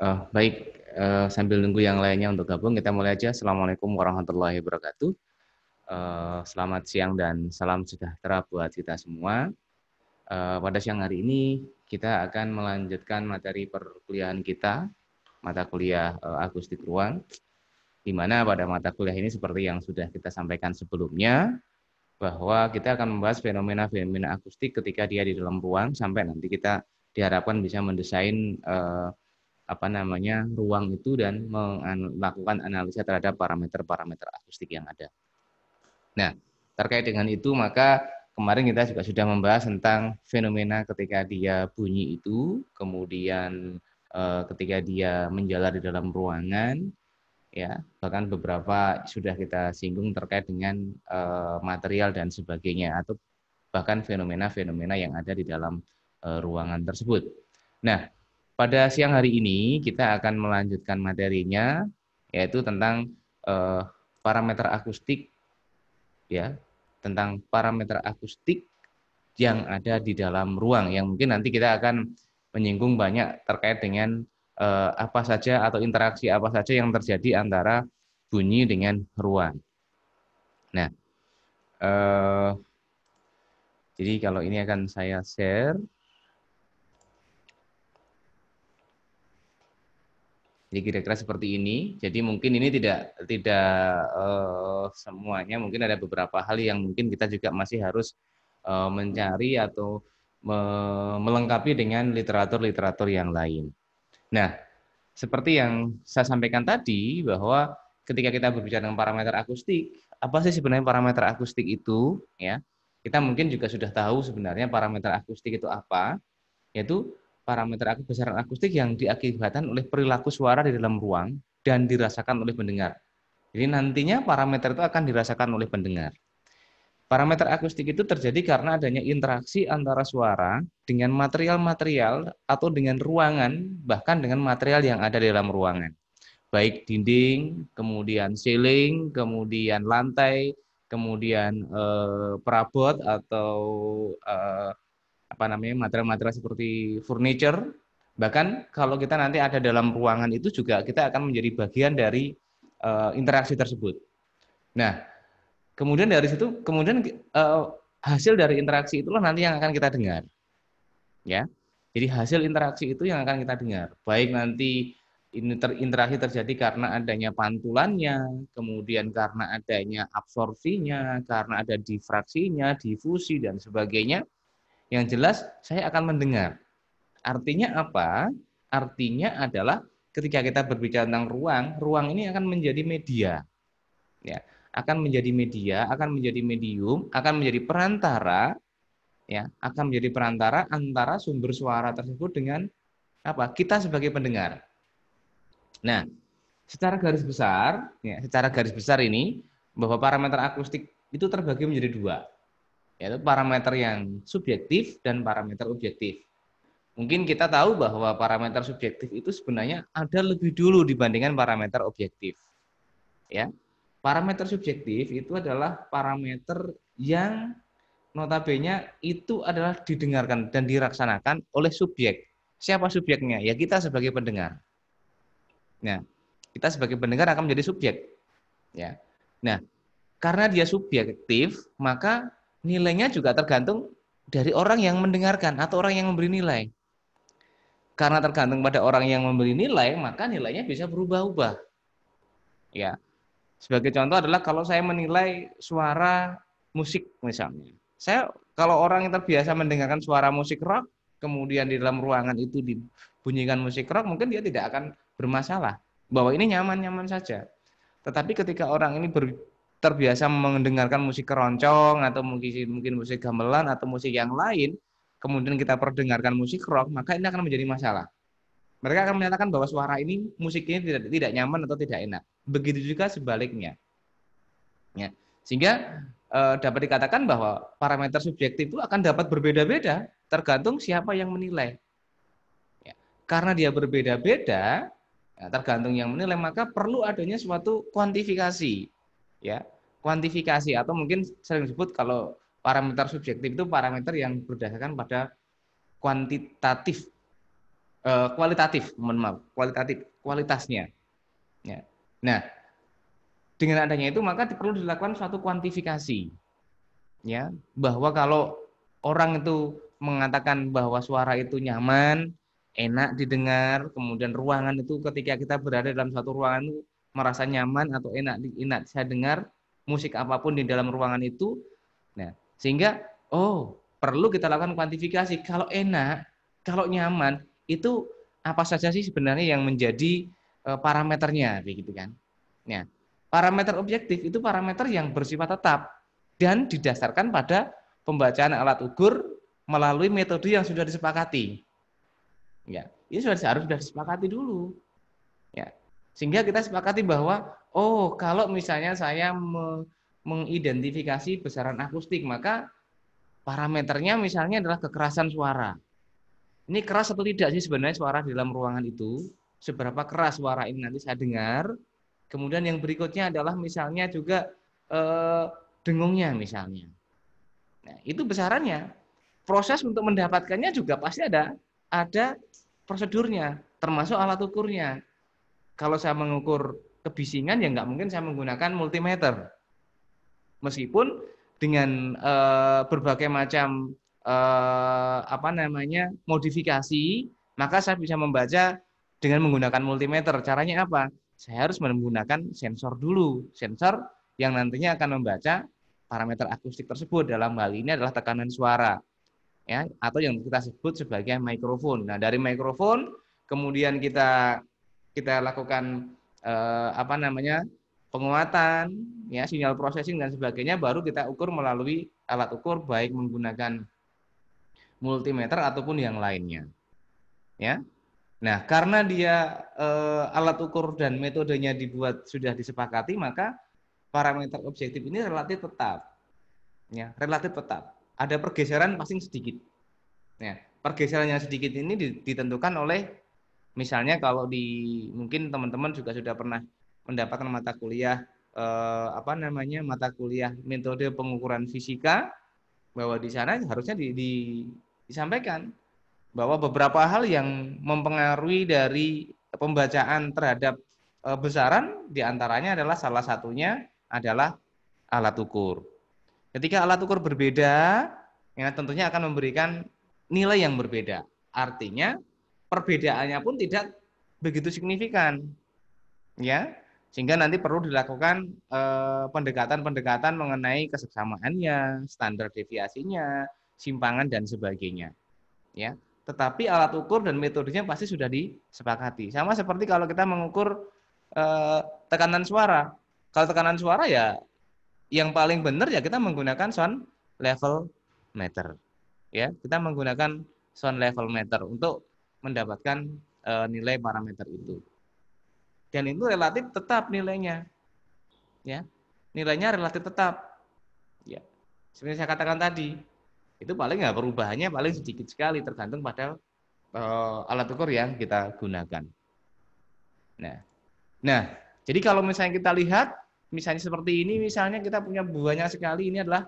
Uh, baik, uh, sambil nunggu yang lainnya untuk gabung, kita mulai aja. Assalamualaikum warahmatullahi wabarakatuh. Uh, selamat siang dan salam sejahtera buat kita semua. Uh, pada siang hari ini, kita akan melanjutkan materi perkuliahan kita, mata kuliah uh, akustik ruang, di mana pada mata kuliah ini seperti yang sudah kita sampaikan sebelumnya, bahwa kita akan membahas fenomena-fenomena akustik ketika dia di dalam ruang, sampai nanti kita diharapkan bisa mendesain eh, apa namanya ruang itu dan melakukan analisa terhadap parameter-parameter akustik yang ada. Nah, terkait dengan itu maka kemarin kita juga sudah membahas tentang fenomena ketika dia bunyi itu, kemudian eh, ketika dia menjalar di dalam ruangan, ya bahkan beberapa sudah kita singgung terkait dengan eh, material dan sebagainya atau bahkan fenomena-fenomena yang ada di dalam Eh, ruangan tersebut. Nah, pada siang hari ini kita akan melanjutkan materinya yaitu tentang eh, parameter akustik ya, tentang parameter akustik yang ada di dalam ruang yang mungkin nanti kita akan menyinggung banyak terkait dengan eh, apa saja atau interaksi apa saja yang terjadi antara bunyi dengan ruang. Nah, eh, jadi kalau ini akan saya share Jadi kira-kira seperti ini. Jadi mungkin ini tidak tidak uh, semuanya, mungkin ada beberapa hal yang mungkin kita juga masih harus uh, mencari atau me melengkapi dengan literatur-literatur yang lain. Nah, seperti yang saya sampaikan tadi bahwa ketika kita berbicara dengan parameter akustik, apa sih sebenarnya parameter akustik itu? Ya, kita mungkin juga sudah tahu sebenarnya parameter akustik itu apa, yaitu parameter besaran akustik yang diakibatkan oleh perilaku suara di dalam ruang dan dirasakan oleh pendengar. Jadi nantinya parameter itu akan dirasakan oleh pendengar. Parameter akustik itu terjadi karena adanya interaksi antara suara dengan material-material atau dengan ruangan, bahkan dengan material yang ada di dalam ruangan. Baik dinding, kemudian ceiling, kemudian lantai, kemudian eh, perabot atau eh, apa namanya material-material seperti furniture bahkan kalau kita nanti ada dalam ruangan itu juga kita akan menjadi bagian dari uh, interaksi tersebut. Nah, kemudian dari situ kemudian uh, hasil dari interaksi itulah nanti yang akan kita dengar. Ya. Jadi hasil interaksi itu yang akan kita dengar. Baik nanti interaksi terjadi karena adanya pantulannya, kemudian karena adanya absorpsinya, karena ada difraksinya, difusi dan sebagainya yang jelas saya akan mendengar. Artinya apa? Artinya adalah ketika kita berbicara tentang ruang, ruang ini akan menjadi media. Ya, akan menjadi media, akan menjadi medium, akan menjadi perantara ya, akan menjadi perantara antara sumber suara tersebut dengan apa? Kita sebagai pendengar. Nah, secara garis besar, ya, secara garis besar ini bahwa parameter akustik itu terbagi menjadi dua yaitu parameter yang subjektif dan parameter objektif. Mungkin kita tahu bahwa parameter subjektif itu sebenarnya ada lebih dulu dibandingkan parameter objektif. Ya. Parameter subjektif itu adalah parameter yang notabene itu adalah didengarkan dan dilaksanakan oleh subjek. Siapa subjeknya? Ya kita sebagai pendengar. Nah, kita sebagai pendengar akan menjadi subjek. Ya. Nah, karena dia subjektif, maka nilainya juga tergantung dari orang yang mendengarkan atau orang yang memberi nilai. Karena tergantung pada orang yang memberi nilai, maka nilainya bisa berubah-ubah. Ya. Sebagai contoh adalah kalau saya menilai suara musik misalnya. Saya kalau orang yang terbiasa mendengarkan suara musik rock, kemudian di dalam ruangan itu dibunyikan musik rock, mungkin dia tidak akan bermasalah bahwa ini nyaman-nyaman saja. Tetapi ketika orang ini ber, terbiasa mendengarkan musik keroncong atau mungkin mungkin musik gamelan atau musik yang lain, kemudian kita perdengarkan musik rock, maka ini akan menjadi masalah. Mereka akan menyatakan bahwa suara ini musik ini tidak tidak nyaman atau tidak enak. Begitu juga sebaliknya. Ya. Sehingga e, dapat dikatakan bahwa parameter subjektif itu akan dapat berbeda-beda tergantung siapa yang menilai. Ya. Karena dia berbeda-beda, ya, tergantung yang menilai, maka perlu adanya suatu kuantifikasi ya kuantifikasi atau mungkin sering disebut kalau parameter subjektif itu parameter yang berdasarkan pada kuantitatif eh, kualitatif mohon maaf kualitatif kualitasnya ya. nah dengan adanya itu maka perlu dilakukan suatu kuantifikasi ya bahwa kalau orang itu mengatakan bahwa suara itu nyaman enak didengar kemudian ruangan itu ketika kita berada dalam suatu ruangan itu merasa nyaman atau enak enak saya dengar musik apapun di dalam ruangan itu. Nah, sehingga oh, perlu kita lakukan kuantifikasi. Kalau enak, kalau nyaman, itu apa saja sih sebenarnya yang menjadi eh, parameternya begitu kan. Nah, parameter objektif itu parameter yang bersifat tetap dan didasarkan pada pembacaan alat ukur melalui metode yang sudah disepakati. Ya, ini ya sudah harus sudah disepakati dulu. Sehingga kita sepakati bahwa oh, kalau misalnya saya me mengidentifikasi besaran akustik, maka parameternya misalnya adalah kekerasan suara. Ini keras atau tidak sih sebenarnya suara di dalam ruangan itu? Seberapa keras suara ini nanti saya dengar? Kemudian yang berikutnya adalah misalnya juga eh, dengungnya misalnya. Nah, itu besarannya. Proses untuk mendapatkannya juga pasti ada ada prosedurnya, termasuk alat ukurnya kalau saya mengukur kebisingan ya nggak mungkin saya menggunakan multimeter. Meskipun dengan e, berbagai macam e, apa namanya modifikasi, maka saya bisa membaca dengan menggunakan multimeter. Caranya apa? Saya harus menggunakan sensor dulu, sensor yang nantinya akan membaca parameter akustik tersebut dalam hal ini adalah tekanan suara ya atau yang kita sebut sebagai mikrofon. Nah, dari mikrofon kemudian kita kita lakukan eh, apa namanya penguatan, ya sinyal processing dan sebagainya, baru kita ukur melalui alat ukur baik menggunakan multimeter ataupun yang lainnya. Ya. Nah, karena dia eh, alat ukur dan metodenya dibuat sudah disepakati, maka parameter objektif ini relatif tetap. Ya, relatif tetap. Ada pergeseran pasti sedikit. Ya, pergeseran yang sedikit ini ditentukan oleh Misalnya kalau di mungkin teman-teman juga sudah pernah mendapatkan mata kuliah eh, apa namanya mata kuliah metode pengukuran fisika bahwa di sana harusnya di, di, disampaikan bahwa beberapa hal yang mempengaruhi dari pembacaan terhadap e, besaran diantaranya adalah salah satunya adalah alat ukur. Ketika alat ukur berbeda, ya tentunya akan memberikan nilai yang berbeda. Artinya perbedaannya pun tidak begitu signifikan. Ya, sehingga nanti perlu dilakukan eh, pendekatan-pendekatan eh, mengenai keseksamaannya, standar deviasinya, simpangan dan sebagainya. Ya, tetapi alat ukur dan metodenya pasti sudah disepakati. Sama seperti kalau kita mengukur eh, tekanan suara. Kalau tekanan suara ya yang paling benar ya kita menggunakan sound level meter. Ya, kita menggunakan sound level meter untuk mendapatkan e, nilai parameter itu. Dan itu relatif tetap nilainya. Ya. Nilainya relatif tetap. Ya. Seperti saya katakan tadi, itu paling ya perubahannya paling sedikit sekali tergantung pada e, alat ukur yang kita gunakan. Nah, nah, jadi kalau misalnya kita lihat misalnya seperti ini misalnya kita punya buahnya sekali ini adalah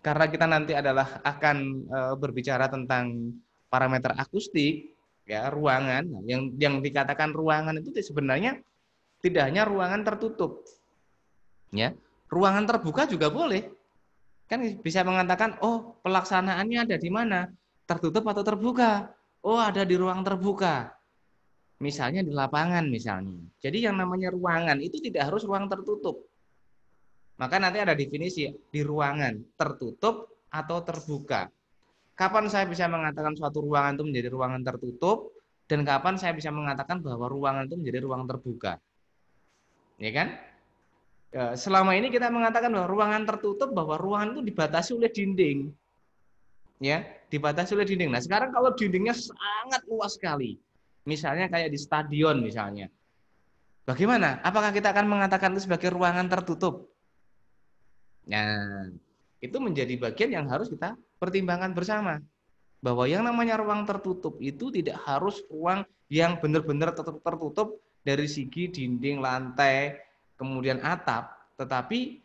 karena kita nanti adalah akan eh, berbicara tentang parameter akustik, ya ruangan nah, yang yang dikatakan ruangan itu sebenarnya tidak hanya ruangan tertutup ya ruangan terbuka juga boleh kan bisa mengatakan oh pelaksanaannya ada di mana tertutup atau terbuka oh ada di ruang terbuka misalnya di lapangan misalnya jadi yang namanya ruangan itu tidak harus ruang tertutup maka nanti ada definisi di ruangan tertutup atau terbuka Kapan saya bisa mengatakan suatu ruangan itu menjadi ruangan tertutup dan kapan saya bisa mengatakan bahwa ruangan itu menjadi ruang terbuka? Ya kan? Ya, selama ini kita mengatakan bahwa ruangan tertutup bahwa ruangan itu dibatasi oleh dinding. Ya, dibatasi oleh dinding. Nah, sekarang kalau dindingnya sangat luas sekali. Misalnya kayak di stadion misalnya. Bagaimana? Apakah kita akan mengatakan itu sebagai ruangan tertutup? Nah, itu menjadi bagian yang harus kita pertimbangan bersama bahwa yang namanya ruang tertutup itu tidak harus ruang yang benar-benar tertutup dari segi dinding, lantai, kemudian atap, tetapi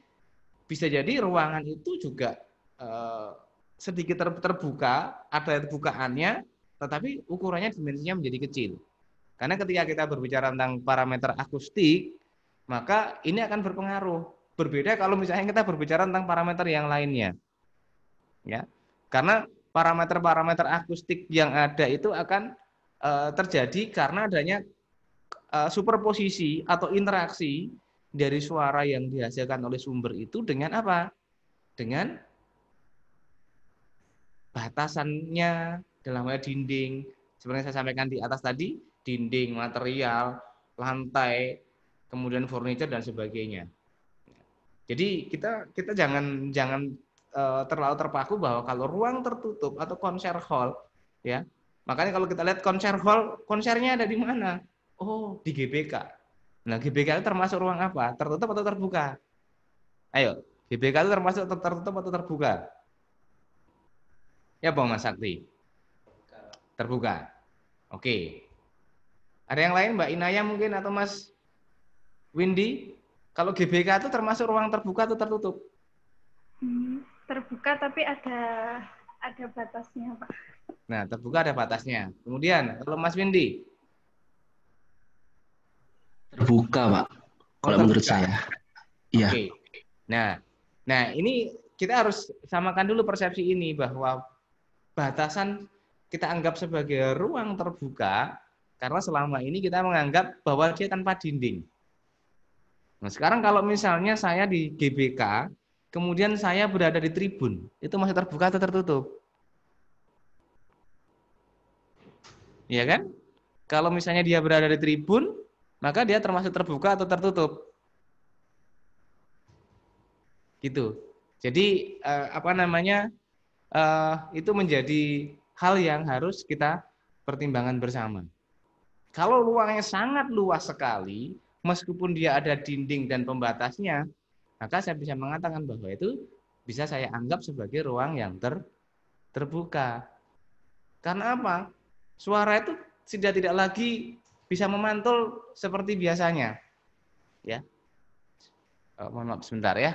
bisa jadi ruangan itu juga eh, sedikit ter terbuka, ada terbukaannya, tetapi ukurannya dimensinya menjadi kecil. Karena ketika kita berbicara tentang parameter akustik, maka ini akan berpengaruh. Berbeda kalau misalnya kita berbicara tentang parameter yang lainnya. Ya, karena parameter-parameter akustik yang ada itu akan uh, terjadi karena adanya uh, superposisi atau interaksi dari suara yang dihasilkan oleh sumber itu dengan apa? Dengan batasannya dalam hal dinding. Sebenarnya saya sampaikan di atas tadi, dinding, material, lantai, kemudian furniture dan sebagainya. Jadi kita kita jangan jangan Eh, terlalu terpaku bahwa kalau ruang tertutup atau konser hall ya makanya kalau kita lihat konser hall konsernya ada di mana oh di GBK nah GBK itu termasuk ruang apa tertutup atau terbuka ayo GBK itu termasuk tertutup atau terbuka ya bang Mas Sakti terbuka oke ada yang lain Mbak Inaya mungkin atau Mas Windy kalau GBK itu termasuk ruang terbuka atau tertutup hmm terbuka tapi ada ada batasnya pak. Nah terbuka ada batasnya. Kemudian kalau Mas Windy terbuka pak. Oh, kalau menurut saya, iya. Okay. Nah, nah ini kita harus samakan dulu persepsi ini bahwa batasan kita anggap sebagai ruang terbuka karena selama ini kita menganggap bahwa dia tanpa dinding. Nah, sekarang kalau misalnya saya di GBK, kemudian saya berada di tribun, itu masih terbuka atau tertutup? Iya kan? Kalau misalnya dia berada di tribun, maka dia termasuk terbuka atau tertutup. Gitu. Jadi eh, apa namanya? Eh, itu menjadi hal yang harus kita pertimbangan bersama. Kalau ruangnya sangat luas sekali, meskipun dia ada dinding dan pembatasnya, maka saya bisa mengatakan bahwa itu bisa saya anggap sebagai ruang yang ter, terbuka. Karena apa? Suara itu sudah tidak lagi bisa memantul seperti biasanya. Ya. Oh, mohon maaf sebentar ya.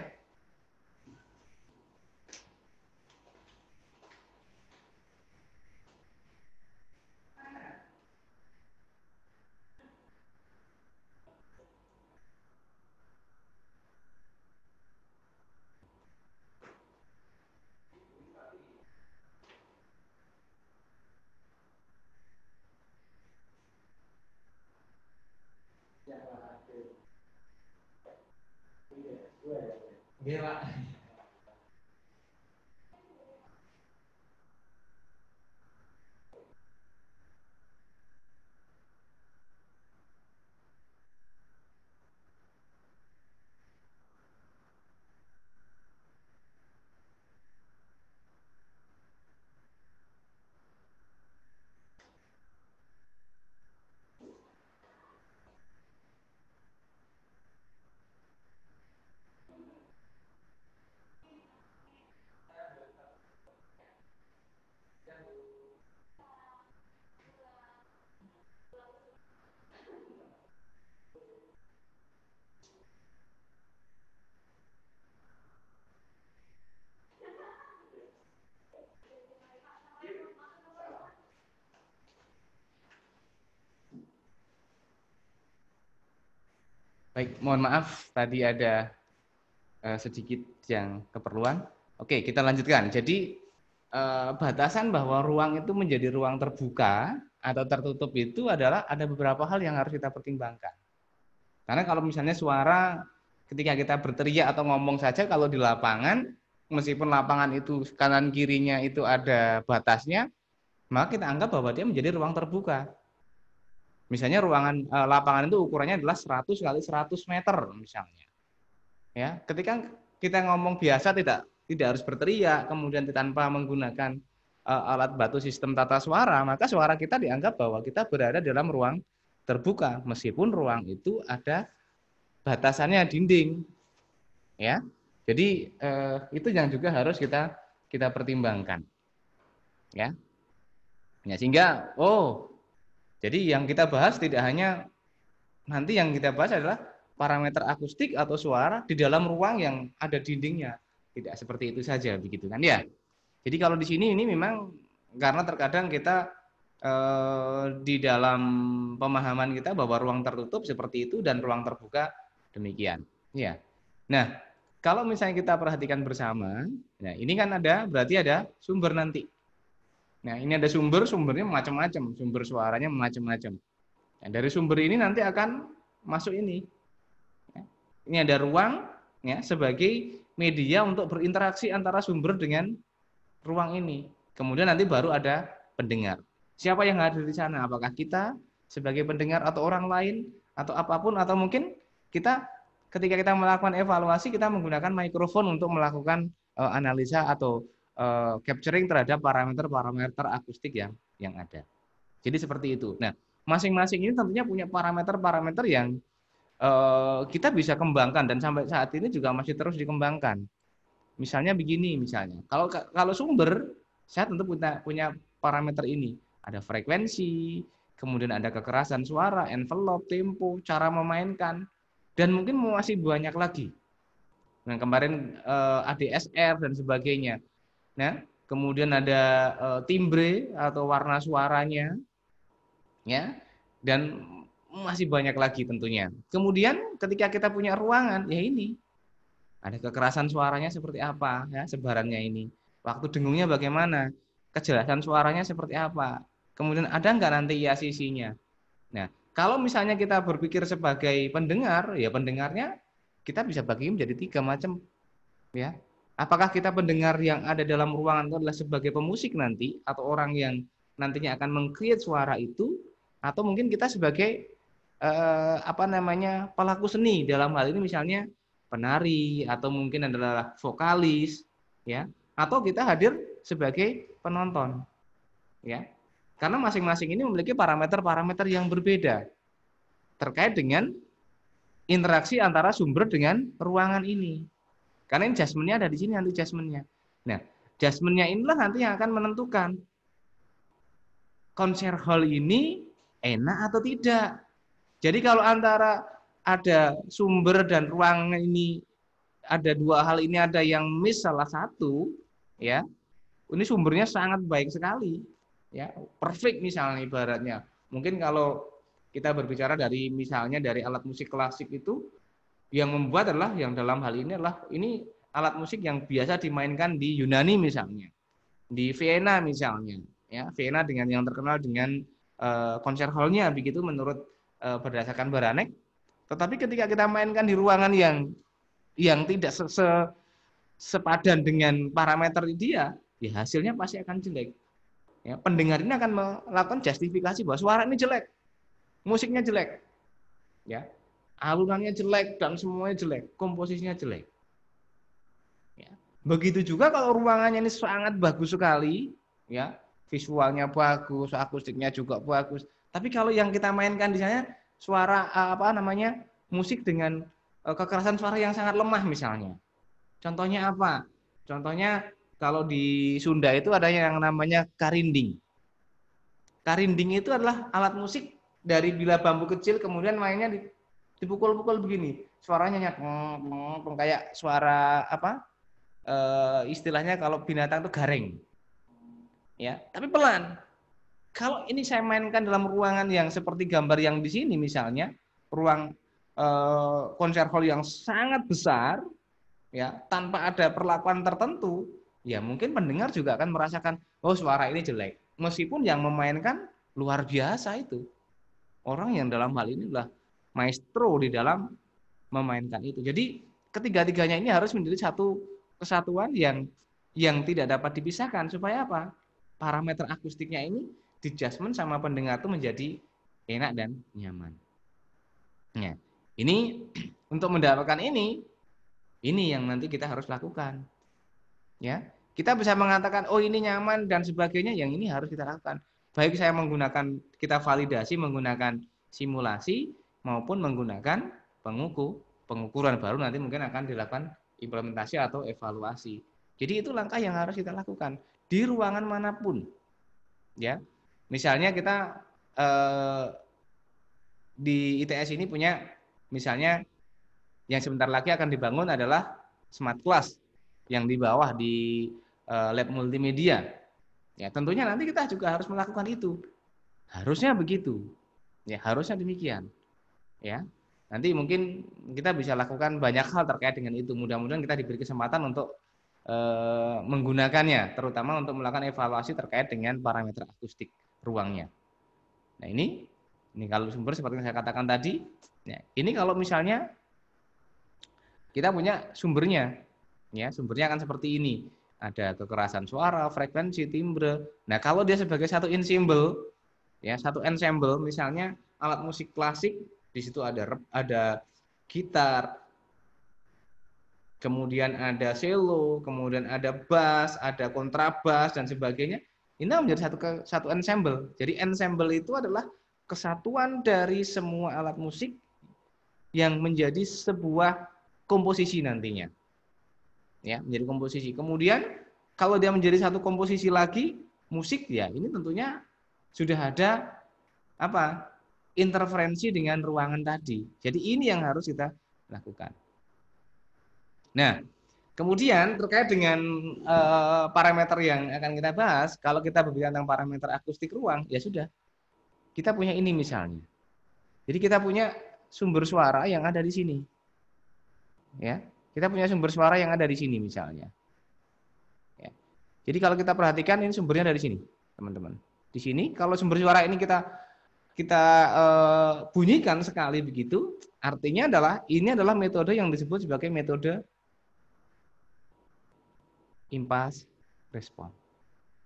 bela Baik, mohon maaf tadi ada uh, sedikit yang keperluan. Oke, kita lanjutkan. Jadi uh, batasan bahwa ruang itu menjadi ruang terbuka atau tertutup itu adalah ada beberapa hal yang harus kita pertimbangkan. Karena kalau misalnya suara ketika kita berteriak atau ngomong saja kalau di lapangan meskipun lapangan itu kanan kirinya itu ada batasnya, maka kita anggap bahwa dia menjadi ruang terbuka. Misalnya ruangan eh, lapangan itu ukurannya adalah 100 kali 100 meter misalnya. Ya, ketika kita ngomong biasa tidak tidak harus berteriak, kemudian tanpa menggunakan uh, alat batu sistem tata suara, maka suara kita dianggap bahwa kita berada dalam ruang terbuka, meskipun ruang itu ada batasannya dinding, ya. Jadi eh, itu yang juga harus kita kita pertimbangkan, ya. Ya sehingga oh jadi yang kita bahas tidak hanya nanti yang kita bahas adalah parameter akustik atau suara di dalam ruang yang ada dindingnya. Tidak seperti itu saja begitu kan ya. Jadi kalau di sini ini memang karena terkadang kita eh, di dalam pemahaman kita bahwa ruang tertutup seperti itu dan ruang terbuka demikian. Ya. Nah, kalau misalnya kita perhatikan bersama, nah ini kan ada berarti ada sumber nanti. Nah, ini ada sumber, sumbernya macam-macam, sumber suaranya macam-macam. Nah, dari sumber ini nanti akan masuk ini. Ya. Ini ada ruang ya sebagai media untuk berinteraksi antara sumber dengan ruang ini. Kemudian nanti baru ada pendengar. Siapa yang hadir di sana? Apakah kita sebagai pendengar atau orang lain atau apapun atau mungkin kita ketika kita melakukan evaluasi kita menggunakan mikrofon untuk melakukan eh, analisa atau Eh, capturing terhadap parameter-parameter akustik yang yang ada. Jadi seperti itu. Nah, masing-masing ini tentunya punya parameter-parameter yang uh, kita bisa kembangkan dan sampai saat ini juga masih terus dikembangkan. Misalnya begini misalnya. Kalau kalau sumber saya tentu punya punya parameter ini. Ada frekuensi, kemudian ada kekerasan suara, envelope, tempo, cara memainkan, dan mungkin masih banyak lagi. Nah, kemarin eh, ADSR dan sebagainya ya. Kemudian ada e, timbre atau warna suaranya, ya. Dan masih banyak lagi tentunya. Kemudian ketika kita punya ruangan, ya ini ada kekerasan suaranya seperti apa, ya sebarannya ini. Waktu dengungnya bagaimana, kejelasan suaranya seperti apa. Kemudian ada nggak nanti ya sisinya. Nah, kalau misalnya kita berpikir sebagai pendengar, ya pendengarnya kita bisa bagi menjadi tiga macam, ya Apakah kita pendengar yang ada dalam ruangan itu adalah sebagai pemusik nanti atau orang yang nantinya akan mengcreate suara itu atau mungkin kita sebagai eh, apa namanya pelaku seni dalam hal ini misalnya penari atau mungkin adalah vokalis ya atau kita hadir sebagai penonton ya karena masing-masing ini memiliki parameter-parameter yang berbeda terkait dengan interaksi antara sumber dengan ruangan ini karena ini jasmennya ada di sini nanti jasmennya. Nah, jasmennya inilah nanti yang akan menentukan konser hall ini enak atau tidak. Jadi kalau antara ada sumber dan ruang ini ada dua hal ini ada yang miss salah satu ya ini sumbernya sangat baik sekali ya perfect misalnya ibaratnya mungkin kalau kita berbicara dari misalnya dari alat musik klasik itu yang membuat adalah yang dalam hal ini adalah ini alat musik yang biasa dimainkan di Yunani misalnya, di Vienna misalnya, ya Vienna dengan yang terkenal dengan uh, konser hallnya begitu menurut uh, berdasarkan Baranek. Tetapi ketika kita mainkan di ruangan yang yang tidak se -se sepadan dengan parameter dia, ya hasilnya pasti akan jelek. Ya, pendengar ini akan melakukan justifikasi bahwa suara ini jelek, musiknya jelek. Ya, alunannya jelek dan semuanya jelek, komposisinya jelek. Ya. Begitu juga kalau ruangannya ini sangat bagus sekali, ya visualnya bagus, akustiknya juga bagus. Tapi kalau yang kita mainkan di sana suara eh, apa namanya musik dengan eh, kekerasan suara yang sangat lemah misalnya. Contohnya apa? Contohnya kalau di Sunda itu ada yang namanya karinding. Karinding itu adalah alat musik dari bila bambu kecil kemudian mainnya di dipukul-pukul begini suaranya nyateng kayak suara apa e, istilahnya kalau binatang itu garing ya tapi pelan kalau ini saya mainkan dalam ruangan yang seperti gambar yang di sini misalnya ruang e, konser hall yang sangat besar ya tanpa ada perlakuan tertentu ya mungkin pendengar juga akan merasakan oh suara ini jelek meskipun yang memainkan luar biasa itu orang yang dalam hal ini adalah maestro di dalam memainkan itu. Jadi ketiga-tiganya ini harus menjadi satu kesatuan yang yang tidak dapat dipisahkan supaya apa? Parameter akustiknya ini di adjustment sama pendengar itu menjadi enak dan nyaman. Ya. Ini untuk mendapatkan ini ini yang nanti kita harus lakukan. Ya. Kita bisa mengatakan oh ini nyaman dan sebagainya yang ini harus kita lakukan. Baik saya menggunakan kita validasi menggunakan simulasi maupun menggunakan penguku. Pengukuran baru nanti mungkin akan dilakukan implementasi atau evaluasi. Jadi itu langkah yang harus kita lakukan di ruangan manapun. Ya. Misalnya kita eh, di ITS ini punya misalnya yang sebentar lagi akan dibangun adalah smart class yang di bawah di eh, lab multimedia. Ya, tentunya nanti kita juga harus melakukan itu. Harusnya begitu. Ya, harusnya demikian ya nanti mungkin kita bisa lakukan banyak hal terkait dengan itu mudah-mudahan kita diberi kesempatan untuk e, menggunakannya terutama untuk melakukan evaluasi terkait dengan parameter akustik ruangnya nah ini ini kalau sumber seperti yang saya katakan tadi ya, ini kalau misalnya kita punya sumbernya ya sumbernya akan seperti ini ada kekerasan suara frekuensi timbre nah kalau dia sebagai satu ensemble ya satu ensemble misalnya alat musik klasik di situ ada rep, ada gitar, kemudian ada selo, kemudian ada bass, ada kontrabas dan sebagainya. Ini menjadi satu satu ensemble. Jadi ensemble itu adalah kesatuan dari semua alat musik yang menjadi sebuah komposisi nantinya. Ya, menjadi komposisi. Kemudian kalau dia menjadi satu komposisi lagi musik ya, ini tentunya sudah ada apa? interferensi dengan ruangan tadi. Jadi ini yang harus kita lakukan. Nah, kemudian terkait dengan e, parameter yang akan kita bahas, kalau kita berbicara tentang parameter akustik ruang, ya sudah. Kita punya ini misalnya. Jadi kita punya sumber suara yang ada di sini. Ya, kita punya sumber suara yang ada di sini misalnya. Ya. Jadi kalau kita perhatikan ini sumbernya dari sini, teman-teman. Di sini kalau sumber suara ini kita kita uh, bunyikan sekali begitu, artinya adalah ini adalah metode yang disebut sebagai metode impas respon.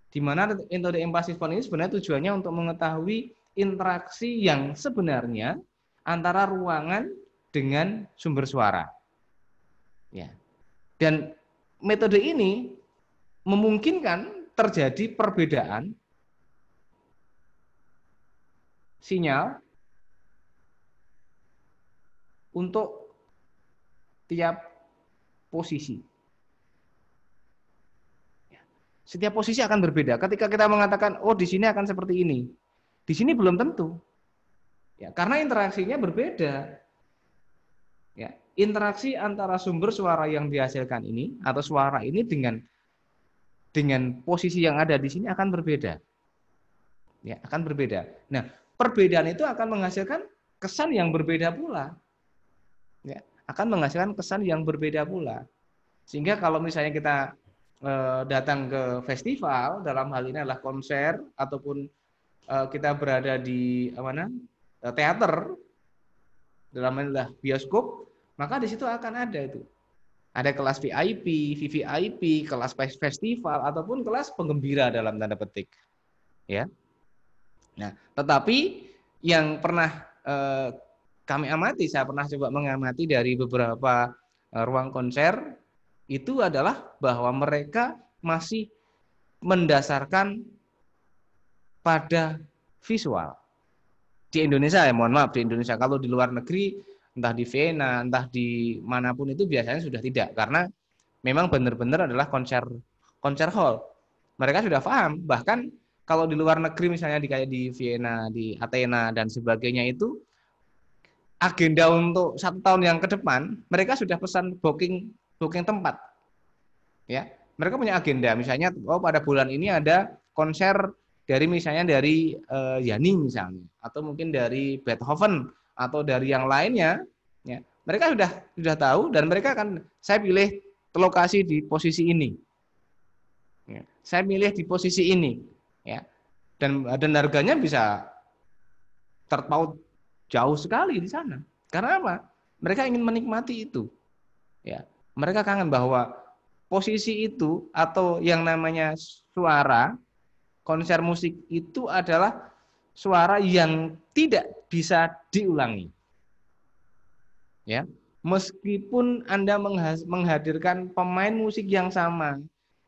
Di mana metode impas respon ini sebenarnya tujuannya untuk mengetahui interaksi yang sebenarnya antara ruangan dengan sumber suara. Ya. Dan metode ini memungkinkan terjadi perbedaan sinyal untuk tiap posisi. Setiap posisi akan berbeda. Ketika kita mengatakan, oh di sini akan seperti ini, di sini belum tentu. Ya, karena interaksinya berbeda. Ya, interaksi antara sumber suara yang dihasilkan ini atau suara ini dengan dengan posisi yang ada di sini akan berbeda. Ya, akan berbeda. Nah, perbedaan itu akan menghasilkan kesan yang berbeda pula. Ya, akan menghasilkan kesan yang berbeda pula. Sehingga kalau misalnya kita e, datang ke festival, dalam hal ini adalah konser ataupun e, kita berada di eh, mana? teater dalam hal ini adalah bioskop, maka di situ akan ada itu. Ada kelas VIP, VVIP, kelas festival ataupun kelas penggembira dalam tanda petik. Ya, Nah, tetapi yang pernah eh, kami amati, saya pernah coba mengamati dari beberapa eh, ruang konser itu adalah bahwa mereka masih mendasarkan pada visual. Di Indonesia ya, mohon maaf di Indonesia kalau di luar negeri entah di Vienna, entah di manapun itu biasanya sudah tidak karena memang benar-benar adalah konser konser hall. Mereka sudah paham bahkan kalau di luar negeri misalnya di kayak di Vienna, di Athena dan sebagainya itu agenda untuk satu tahun yang ke depan mereka sudah pesan booking booking tempat ya mereka punya agenda misalnya oh pada bulan ini ada konser dari misalnya dari uh, Yani misalnya atau mungkin dari Beethoven atau dari yang lainnya ya mereka sudah sudah tahu dan mereka akan saya pilih lokasi di posisi ini ya, saya milih di posisi ini ya dan dan harganya bisa terpaut jauh sekali di sana karena apa mereka ingin menikmati itu ya mereka kangen bahwa posisi itu atau yang namanya suara konser musik itu adalah suara yang tidak bisa diulangi ya meskipun Anda menghadirkan pemain musik yang sama,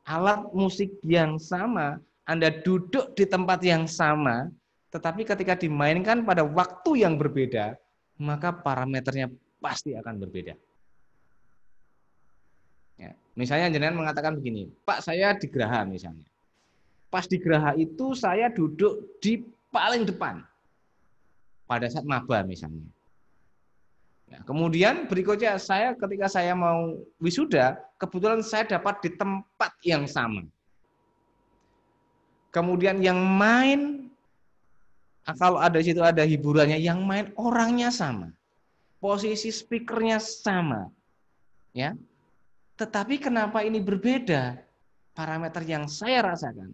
alat musik yang sama, anda duduk di tempat yang sama, tetapi ketika dimainkan pada waktu yang berbeda, maka parameternya pasti akan berbeda. Ya. Misalnya jenengan mengatakan begini, Pak saya di Geraha misalnya. Pas di Geraha itu saya duduk di paling depan pada saat maba misalnya. Ya, kemudian berikutnya saya ketika saya mau wisuda, kebetulan saya dapat di tempat yang sama. Kemudian yang main kalau ada situ ada hiburannya, yang main orangnya sama. Posisi speakernya sama. Ya. Tetapi kenapa ini berbeda? Parameter yang saya rasakan.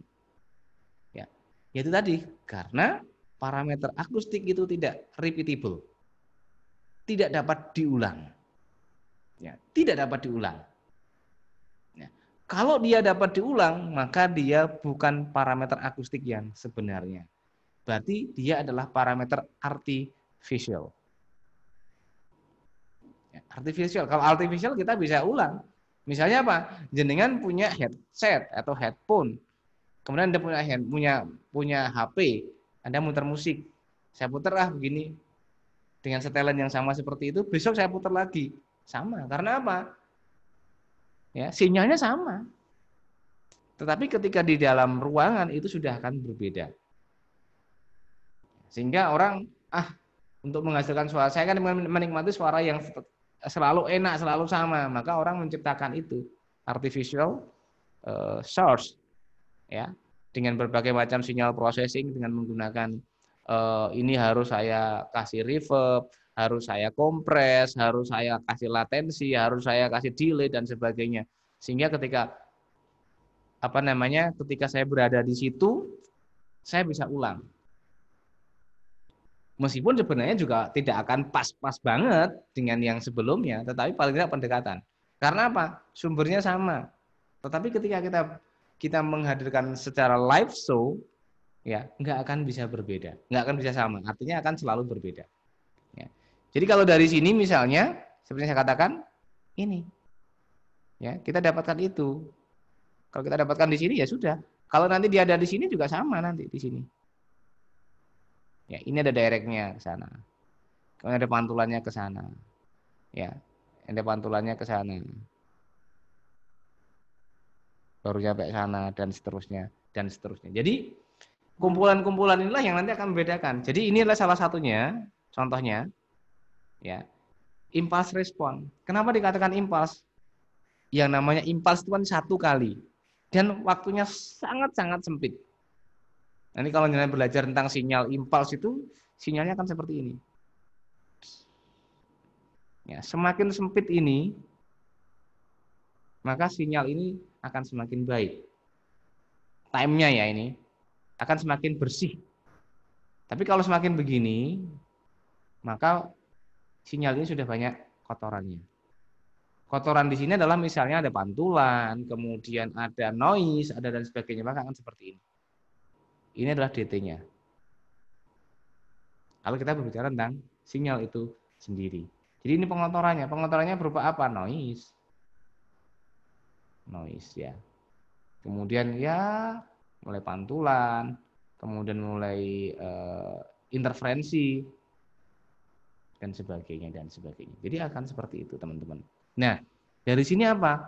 Ya, yaitu tadi karena parameter akustik itu tidak repeatable. Tidak dapat diulang. Ya, tidak dapat diulang kalau dia dapat diulang, maka dia bukan parameter akustik yang sebenarnya. Berarti dia adalah parameter artificial. Ya, artificial. Kalau artificial kita bisa ulang. Misalnya apa? Jenengan punya headset atau headphone. Kemudian Anda punya punya punya HP, Anda muter musik. Saya putar ah begini dengan setelan yang sama seperti itu, besok saya putar lagi. Sama. Karena apa? Ya, sinyalnya sama. Tetapi ketika di dalam ruangan itu sudah akan berbeda. Sehingga orang ah untuk menghasilkan suara saya kan menikmati suara yang selalu enak, selalu sama, maka orang menciptakan itu artificial uh, source ya dengan berbagai macam sinyal processing dengan menggunakan uh, ini harus saya kasih reverb, harus saya kompres, harus saya kasih latensi, harus saya kasih delay dan sebagainya. Sehingga ketika apa namanya? ketika saya berada di situ, saya bisa ulang. Meskipun sebenarnya juga tidak akan pas-pas banget dengan yang sebelumnya, tetapi paling tidak pendekatan. Karena apa? Sumbernya sama. Tetapi ketika kita kita menghadirkan secara live show, ya nggak akan bisa berbeda, nggak akan bisa sama. Artinya akan selalu berbeda. Jadi kalau dari sini misalnya, seperti saya katakan, ini. Ya, kita dapatkan itu. Kalau kita dapatkan di sini ya sudah. Kalau nanti dia ada di sini juga sama nanti di sini. Ya, ini ada directnya ke sana. Kemudian ada pantulannya ke sana. Ya, ada pantulannya ke sana. Baru nyampe sana dan seterusnya dan seterusnya. Jadi kumpulan-kumpulan inilah yang nanti akan membedakan. Jadi inilah salah satunya contohnya ya impuls respon kenapa dikatakan impuls yang namanya impuls itu kan satu kali dan waktunya sangat-sangat sempit nanti kalau nyalain belajar tentang sinyal impuls itu sinyalnya akan seperti ini ya semakin sempit ini maka sinyal ini akan semakin baik time-nya ya ini akan semakin bersih tapi kalau semakin begini maka sinyal ini sudah banyak kotorannya. Kotoran di sini adalah misalnya ada pantulan, kemudian ada noise, ada dan sebagainya, maka akan seperti ini. Ini adalah DT-nya. Kalau kita berbicara tentang sinyal itu sendiri. Jadi ini pengotorannya. Pengotorannya berupa apa? Noise. Noise ya. Kemudian ya mulai pantulan, kemudian mulai uh, interferensi dan sebagainya dan sebagainya. Jadi akan seperti itu teman-teman. Nah dari sini apa?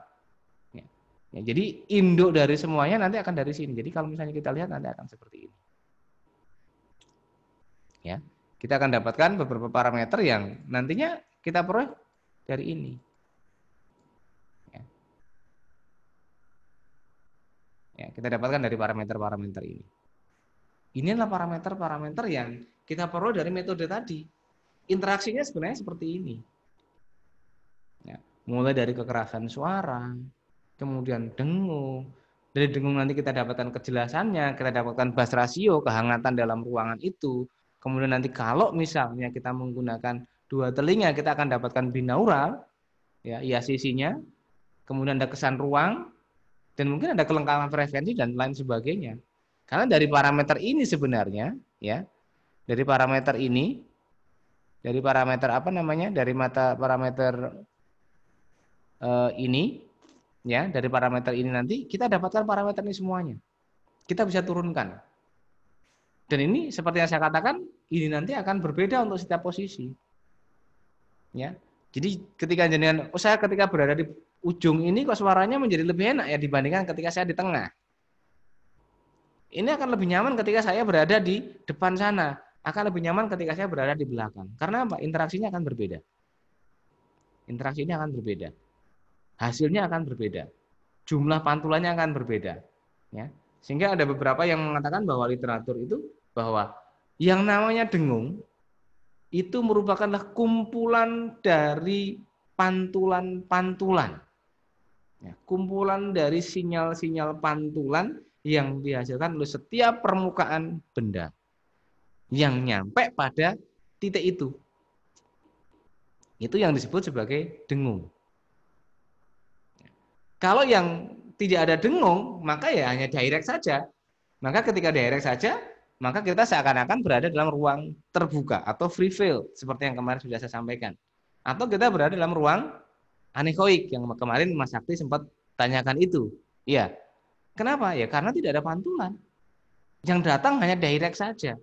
Ya. ya, jadi induk dari semuanya nanti akan dari sini. Jadi kalau misalnya kita lihat nanti akan seperti ini. Ya, kita akan dapatkan beberapa parameter yang nantinya kita peroleh dari ini. Ya, ya kita dapatkan dari parameter-parameter ini. Ini adalah parameter-parameter yang kita peroleh dari metode tadi interaksinya sebenarnya seperti ini. Ya, mulai dari kekerasan suara, kemudian dengung, dari dengung nanti kita dapatkan kejelasannya, kita dapatkan bas rasio, kehangatan dalam ruangan itu. Kemudian nanti kalau misalnya kita menggunakan dua telinga, kita akan dapatkan binaural, ya ya sisinya, kemudian ada kesan ruang, dan mungkin ada kelengkapan frekuensi dan lain sebagainya. Karena dari parameter ini sebenarnya, ya, dari parameter ini dari parameter apa namanya dari mata parameter uh, ini ya dari parameter ini nanti kita dapatkan parameter ini semuanya kita bisa turunkan dan ini seperti yang saya katakan ini nanti akan berbeda untuk setiap posisi ya jadi ketika jenengan oh saya ketika berada di ujung ini kok suaranya menjadi lebih enak ya dibandingkan ketika saya di tengah ini akan lebih nyaman ketika saya berada di depan sana akan lebih nyaman ketika saya berada di belakang. Karena apa? Interaksinya akan berbeda. Interaksinya akan berbeda. Hasilnya akan berbeda. Jumlah pantulannya akan berbeda. Ya. Sehingga ada beberapa yang mengatakan bahwa literatur itu bahwa yang namanya dengung itu merupakanlah kumpulan dari pantulan-pantulan. Ya, kumpulan dari sinyal-sinyal pantulan yang dihasilkan oleh setiap permukaan benda yang nyampe pada titik itu. Itu yang disebut sebagai dengung. Kalau yang tidak ada dengung, maka ya hanya direct saja. Maka ketika direct saja, maka kita seakan-akan berada dalam ruang terbuka atau free field seperti yang kemarin sudah saya sampaikan. Atau kita berada dalam ruang anekoik yang kemarin Mas Sakti sempat tanyakan itu. ya, Kenapa? Ya karena tidak ada pantulan. Yang datang hanya direct saja.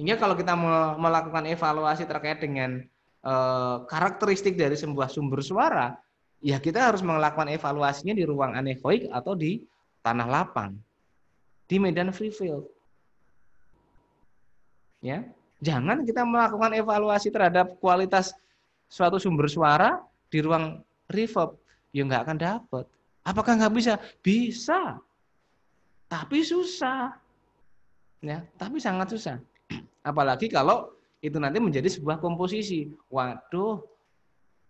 Sehingga kalau kita melakukan evaluasi terkait dengan eh, karakteristik dari sebuah sumber suara, ya kita harus melakukan evaluasinya di ruang anekoik atau di tanah lapang, di medan free field. Ya, jangan kita melakukan evaluasi terhadap kualitas suatu sumber suara di ruang reverb, ya nggak akan dapat. Apakah nggak bisa? Bisa, tapi susah. Ya, tapi sangat susah. Apalagi kalau itu nanti menjadi sebuah komposisi. Waduh,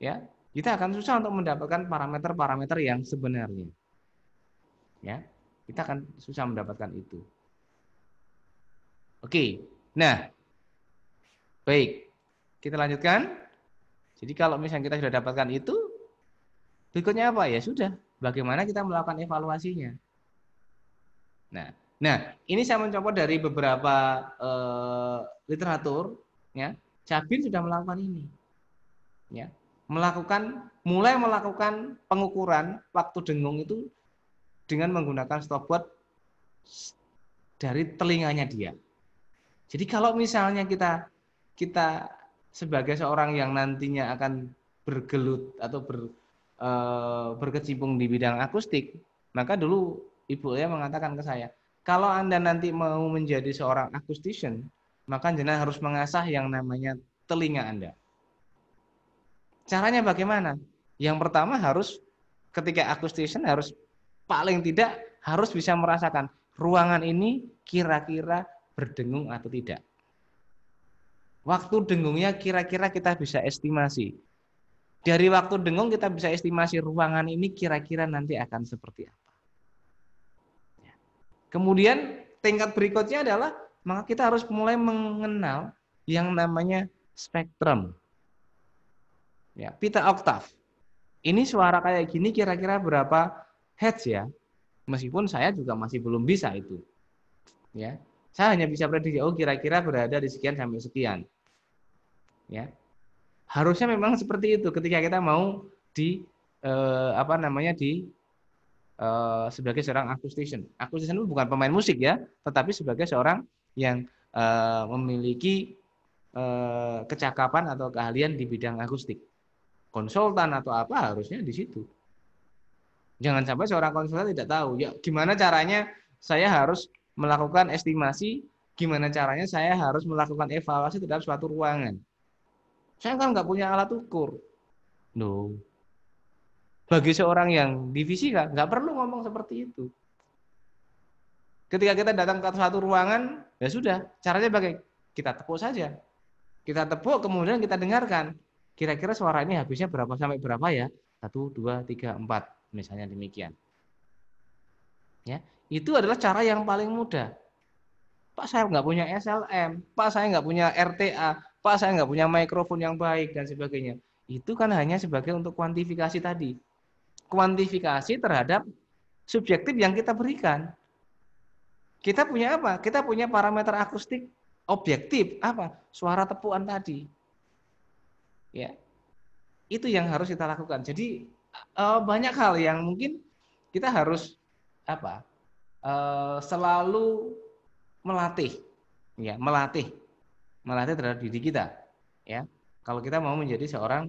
ya kita akan susah untuk mendapatkan parameter-parameter yang sebenarnya. Ya, kita akan susah mendapatkan itu. Oke, nah, baik, kita lanjutkan. Jadi kalau misalnya kita sudah dapatkan itu, berikutnya apa ya? Sudah, bagaimana kita melakukan evaluasinya? Nah, Nah, ini saya mencoba dari beberapa uh, literatur, ya. Jabir sudah melakukan ini, ya. Melakukan mulai melakukan pengukuran waktu dengung itu dengan menggunakan stopwatch dari telinganya dia. Jadi kalau misalnya kita kita sebagai seorang yang nantinya akan bergelut atau ber, e, berkecimpung di bidang akustik, maka dulu ibu saya mengatakan ke saya, kalau Anda nanti mau menjadi seorang akustisian, maka Anda harus mengasah yang namanya telinga Anda. Caranya bagaimana? Yang pertama harus ketika akustisian harus paling tidak harus bisa merasakan ruangan ini kira-kira berdengung atau tidak. Waktu dengungnya kira-kira kita bisa estimasi. Dari waktu dengung kita bisa estimasi ruangan ini kira-kira nanti akan seperti apa. Kemudian tingkat berikutnya adalah maka kita harus mulai mengenal yang namanya spektrum. Ya, pita oktav. Ini suara kayak gini kira-kira berapa hertz ya? Meskipun saya juga masih belum bisa itu. Ya. Saya hanya bisa prediksi oh kira-kira berada di sekian sampai sekian. Ya. Harusnya memang seperti itu ketika kita mau di eh, apa namanya di Eh, sebagai seorang acoustician. Acoustician itu bukan pemain musik ya, tetapi sebagai seorang yang uh, memiliki uh, kecakapan atau keahlian di bidang akustik. Konsultan atau apa harusnya di situ. Jangan sampai seorang konsultan tidak tahu ya gimana caranya saya harus melakukan estimasi, gimana caranya saya harus melakukan evaluasi terhadap suatu ruangan. Saya kan nggak punya alat ukur. Loh, no bagi seorang yang divisi nggak nggak perlu ngomong seperti itu. Ketika kita datang ke satu ruangan, ya sudah, caranya pakai kita tepuk saja. Kita tepuk kemudian kita dengarkan. Kira-kira suara ini habisnya berapa sampai berapa ya? Satu, dua, tiga, empat, misalnya demikian. Ya, itu adalah cara yang paling mudah. Pak saya nggak punya SLM, Pak saya nggak punya RTA, Pak saya nggak punya mikrofon yang baik dan sebagainya. Itu kan hanya sebagai untuk kuantifikasi tadi kuantifikasi terhadap subjektif yang kita berikan. Kita punya apa? Kita punya parameter akustik objektif apa? Suara tepuan tadi. Ya. Itu yang harus kita lakukan. Jadi e, banyak hal yang mungkin kita harus apa? E, selalu melatih ya, melatih melatih terhadap diri kita ya. Kalau kita mau menjadi seorang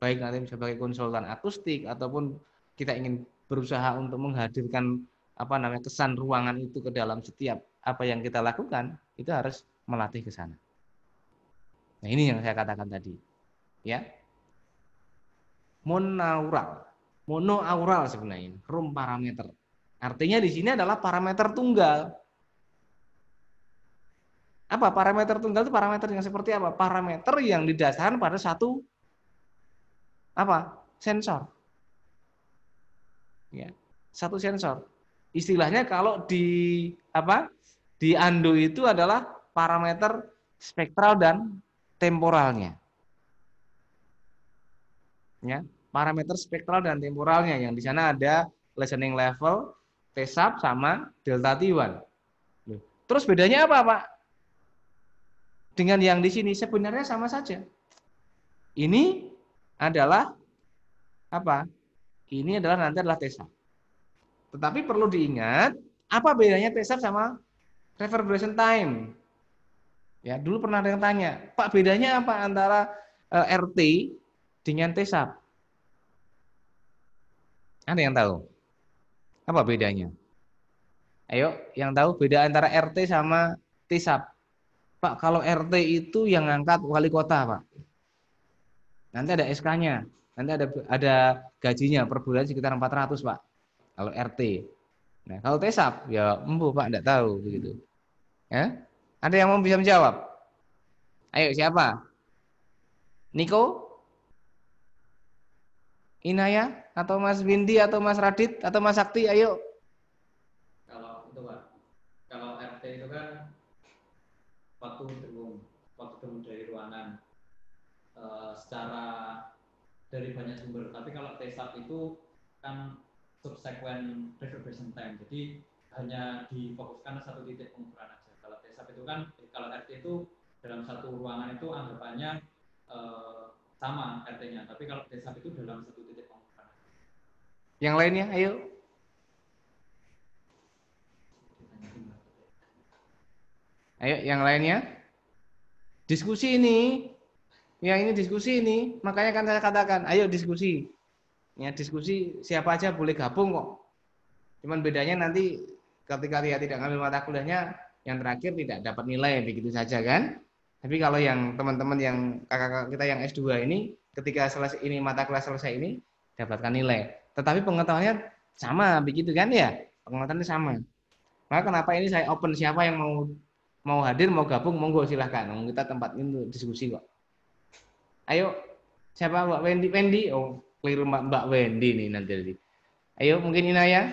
baik nanti sebagai konsultan akustik ataupun kita ingin berusaha untuk menghadirkan apa namanya kesan ruangan itu ke dalam setiap apa yang kita lakukan itu harus melatih ke sana. Nah ini yang saya katakan tadi, ya monaural, monoaural sebenarnya, room parameter. Artinya di sini adalah parameter tunggal. Apa parameter tunggal itu parameter yang seperti apa? Parameter yang didasarkan pada satu apa? sensor. Ya. Satu sensor. Istilahnya kalau di apa? Di Ando itu adalah parameter spektral dan temporalnya. Ya, parameter spektral dan temporalnya yang di sana ada listening level, sub sama delta T1. Terus bedanya apa, Pak? Dengan yang di sini sebenarnya sama saja. Ini adalah apa? Ini adalah nanti adalah TESAP. Tetapi perlu diingat, apa bedanya TESAP sama reverberation time? Ya, dulu pernah ada yang tanya, Pak bedanya apa antara eh, RT dengan TESAP? Ada yang tahu? Apa bedanya? Ayo, yang tahu beda antara RT sama TESAP. Pak, kalau RT itu yang ngangkat wali kota, Pak. Nanti ada SK-nya nanti ada ada gajinya per bulan sekitar 400 pak kalau RT nah kalau tesap ya embu pak tidak tahu begitu ya ada yang mau bisa menjawab ayo siapa Niko Inaya atau Mas Windy atau Mas Radit atau Mas Sakti ayo kalau itu pak kalau RT itu kan waktu ketemu, waktu dengung dari ruangan eh, secara dari banyak sumber. Tapi kalau tesat itu kan subsequent reservation time. Jadi hanya difokuskan satu titik pengukuran aja. Kalau tesap itu kan, kalau RT itu dalam satu ruangan itu anggapannya eh, sama RT-nya. Tapi kalau tesap itu dalam satu titik pengukuran. Aja. Yang lainnya, ayo. Ayo, yang lainnya. Diskusi ini Ya ini diskusi ini, makanya kan saya katakan, ayo diskusi. Ya diskusi siapa aja boleh gabung kok. Cuman bedanya nanti ketika dia tidak ngambil mata kuliahnya, yang terakhir tidak dapat nilai begitu saja kan. Tapi kalau yang teman-teman yang kakak-kakak kita yang S2 ini, ketika selesai ini mata kuliah selesai ini dapatkan nilai. Tetapi pengetahuannya sama begitu kan ya? Pengetahuannya sama. Maka kenapa ini saya open siapa yang mau mau hadir, mau gabung, monggo silahkan. Kita tempat ini diskusi kok. Ayo, siapa Mbak Wendy? Wendy, oh keliru Mbak, Mbak Wendy nih nanti. Jadi. Ayo, mungkin Inaya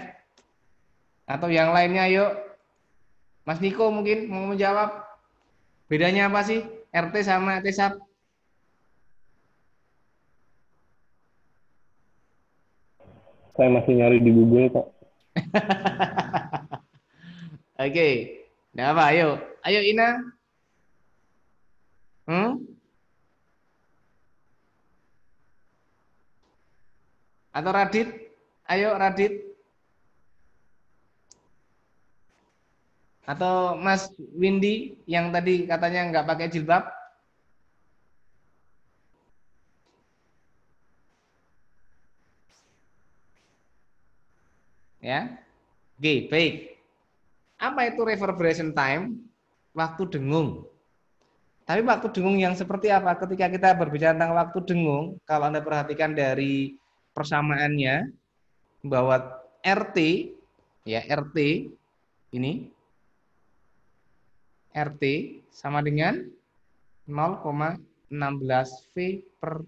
atau yang lainnya, ayo. Mas Niko mungkin mau menjawab. Bedanya apa sih RT sama TSAP? Saya masih nyari di Google kok. Oke, okay. nah apa? Ayo, ayo Ina. Hmm? Atau Radit? Ayo Radit. Atau Mas Windy yang tadi katanya nggak pakai jilbab? Ya. Oke, baik. Apa itu reverberation time? Waktu dengung. Tapi waktu dengung yang seperti apa? Ketika kita berbicara tentang waktu dengung, kalau Anda perhatikan dari persamaannya bahwa RT ya RT ini RT sama dengan 0,16 V per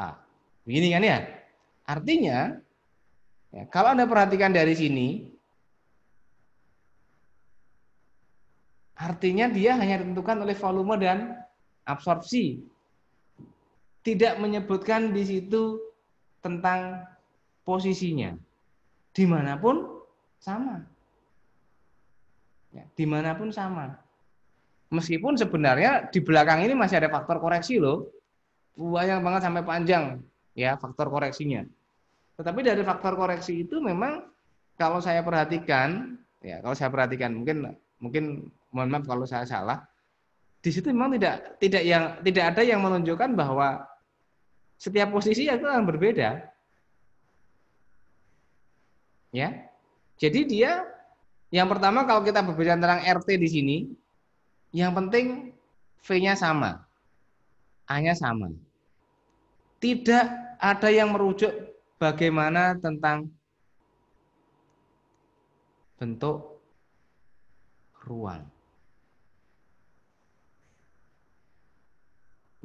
A. Begini kan ya? Artinya, ya, kalau Anda perhatikan dari sini, artinya dia hanya ditentukan oleh volume dan absorpsi tidak menyebutkan di situ tentang posisinya. Dimanapun sama. Ya, dimanapun sama. Meskipun sebenarnya di belakang ini masih ada faktor koreksi loh. Banyak banget sampai panjang ya faktor koreksinya. Tetapi dari faktor koreksi itu memang kalau saya perhatikan, ya kalau saya perhatikan mungkin mungkin mohon maaf kalau saya salah, di situ memang tidak tidak yang tidak ada yang menunjukkan bahwa setiap posisi itu akan berbeda. Ya. Jadi dia yang pertama kalau kita berbicara tentang RT di sini, yang penting V-nya sama. A-nya sama. Tidak ada yang merujuk bagaimana tentang bentuk ruang.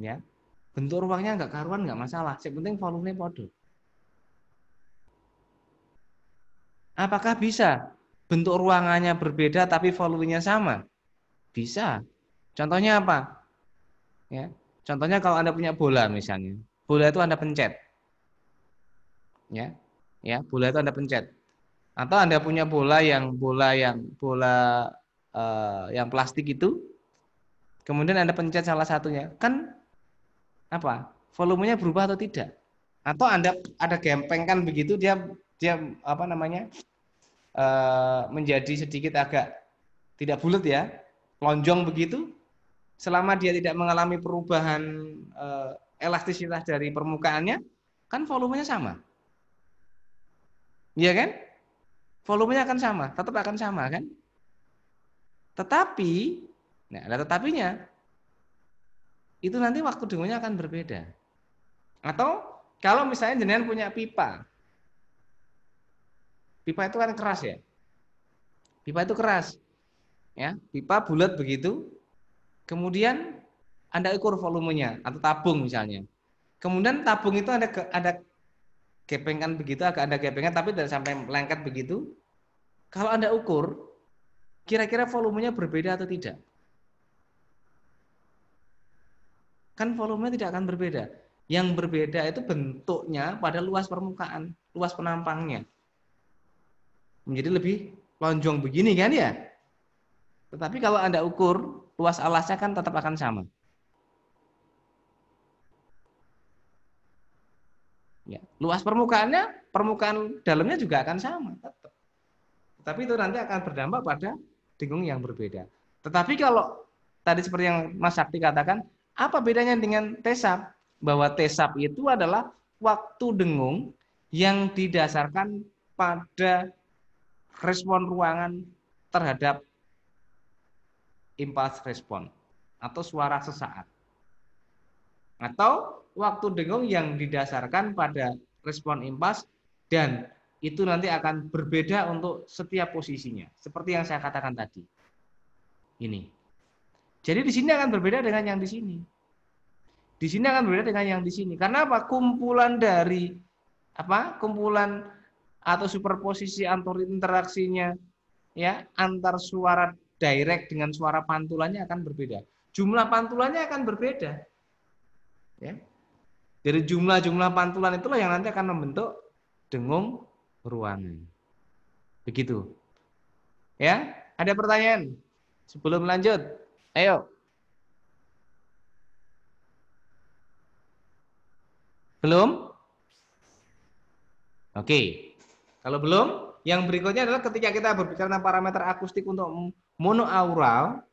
ya bentuk ruangnya nggak karuan nggak masalah yang penting volumenya podo apakah bisa bentuk ruangannya berbeda tapi volumenya sama bisa contohnya apa ya contohnya kalau anda punya bola misalnya bola itu anda pencet ya ya bola itu anda pencet atau anda punya bola yang bola yang bola uh, yang plastik itu kemudian Anda pencet salah satunya, kan apa volumenya berubah atau tidak atau anda ada gempeng kan begitu dia dia apa namanya uh, menjadi sedikit agak tidak bulat ya lonjong begitu selama dia tidak mengalami perubahan uh, elastisitas dari permukaannya kan volumenya sama iya kan volumenya akan sama tetap akan sama kan tetapi nah ada tetapinya itu nanti waktu dengungnya akan berbeda. Atau kalau misalnya jenengan punya pipa, pipa itu kan keras ya, pipa itu keras, ya pipa bulat begitu, kemudian anda ukur volumenya atau tabung misalnya, kemudian tabung itu ada ada gepengan begitu, agak ada gepengan tapi tidak sampai lengket begitu. Kalau anda ukur, kira-kira volumenya berbeda atau tidak? kan volumenya tidak akan berbeda. Yang berbeda itu bentuknya pada luas permukaan, luas penampangnya. Menjadi lebih lonjong begini kan ya? Tetapi kalau Anda ukur, luas alasnya kan tetap akan sama. Ya, luas permukaannya, permukaan dalamnya juga akan sama tetap. Tetapi itu nanti akan berdampak pada dengung yang berbeda. Tetapi kalau tadi seperti yang Mas Sakti katakan, apa bedanya dengan tesap? Bahwa tesap itu adalah waktu dengung yang didasarkan pada respon ruangan terhadap impuls respon atau suara sesaat. Atau waktu dengung yang didasarkan pada respon impas dan itu nanti akan berbeda untuk setiap posisinya. Seperti yang saya katakan tadi. Ini. Jadi di sini akan berbeda dengan yang di sini. Di sini akan berbeda dengan yang di sini. Karena apa? Kumpulan dari apa? Kumpulan atau superposisi antar interaksinya ya antar suara direct dengan suara pantulannya akan berbeda. Jumlah pantulannya akan berbeda. Ya. Dari jumlah-jumlah pantulan itulah yang nanti akan membentuk dengung ruangan. Begitu. Ya, ada pertanyaan sebelum lanjut? Ayo. Belum? Oke. Kalau belum, yang berikutnya adalah ketika kita berbicara tentang parameter akustik untuk monoaural,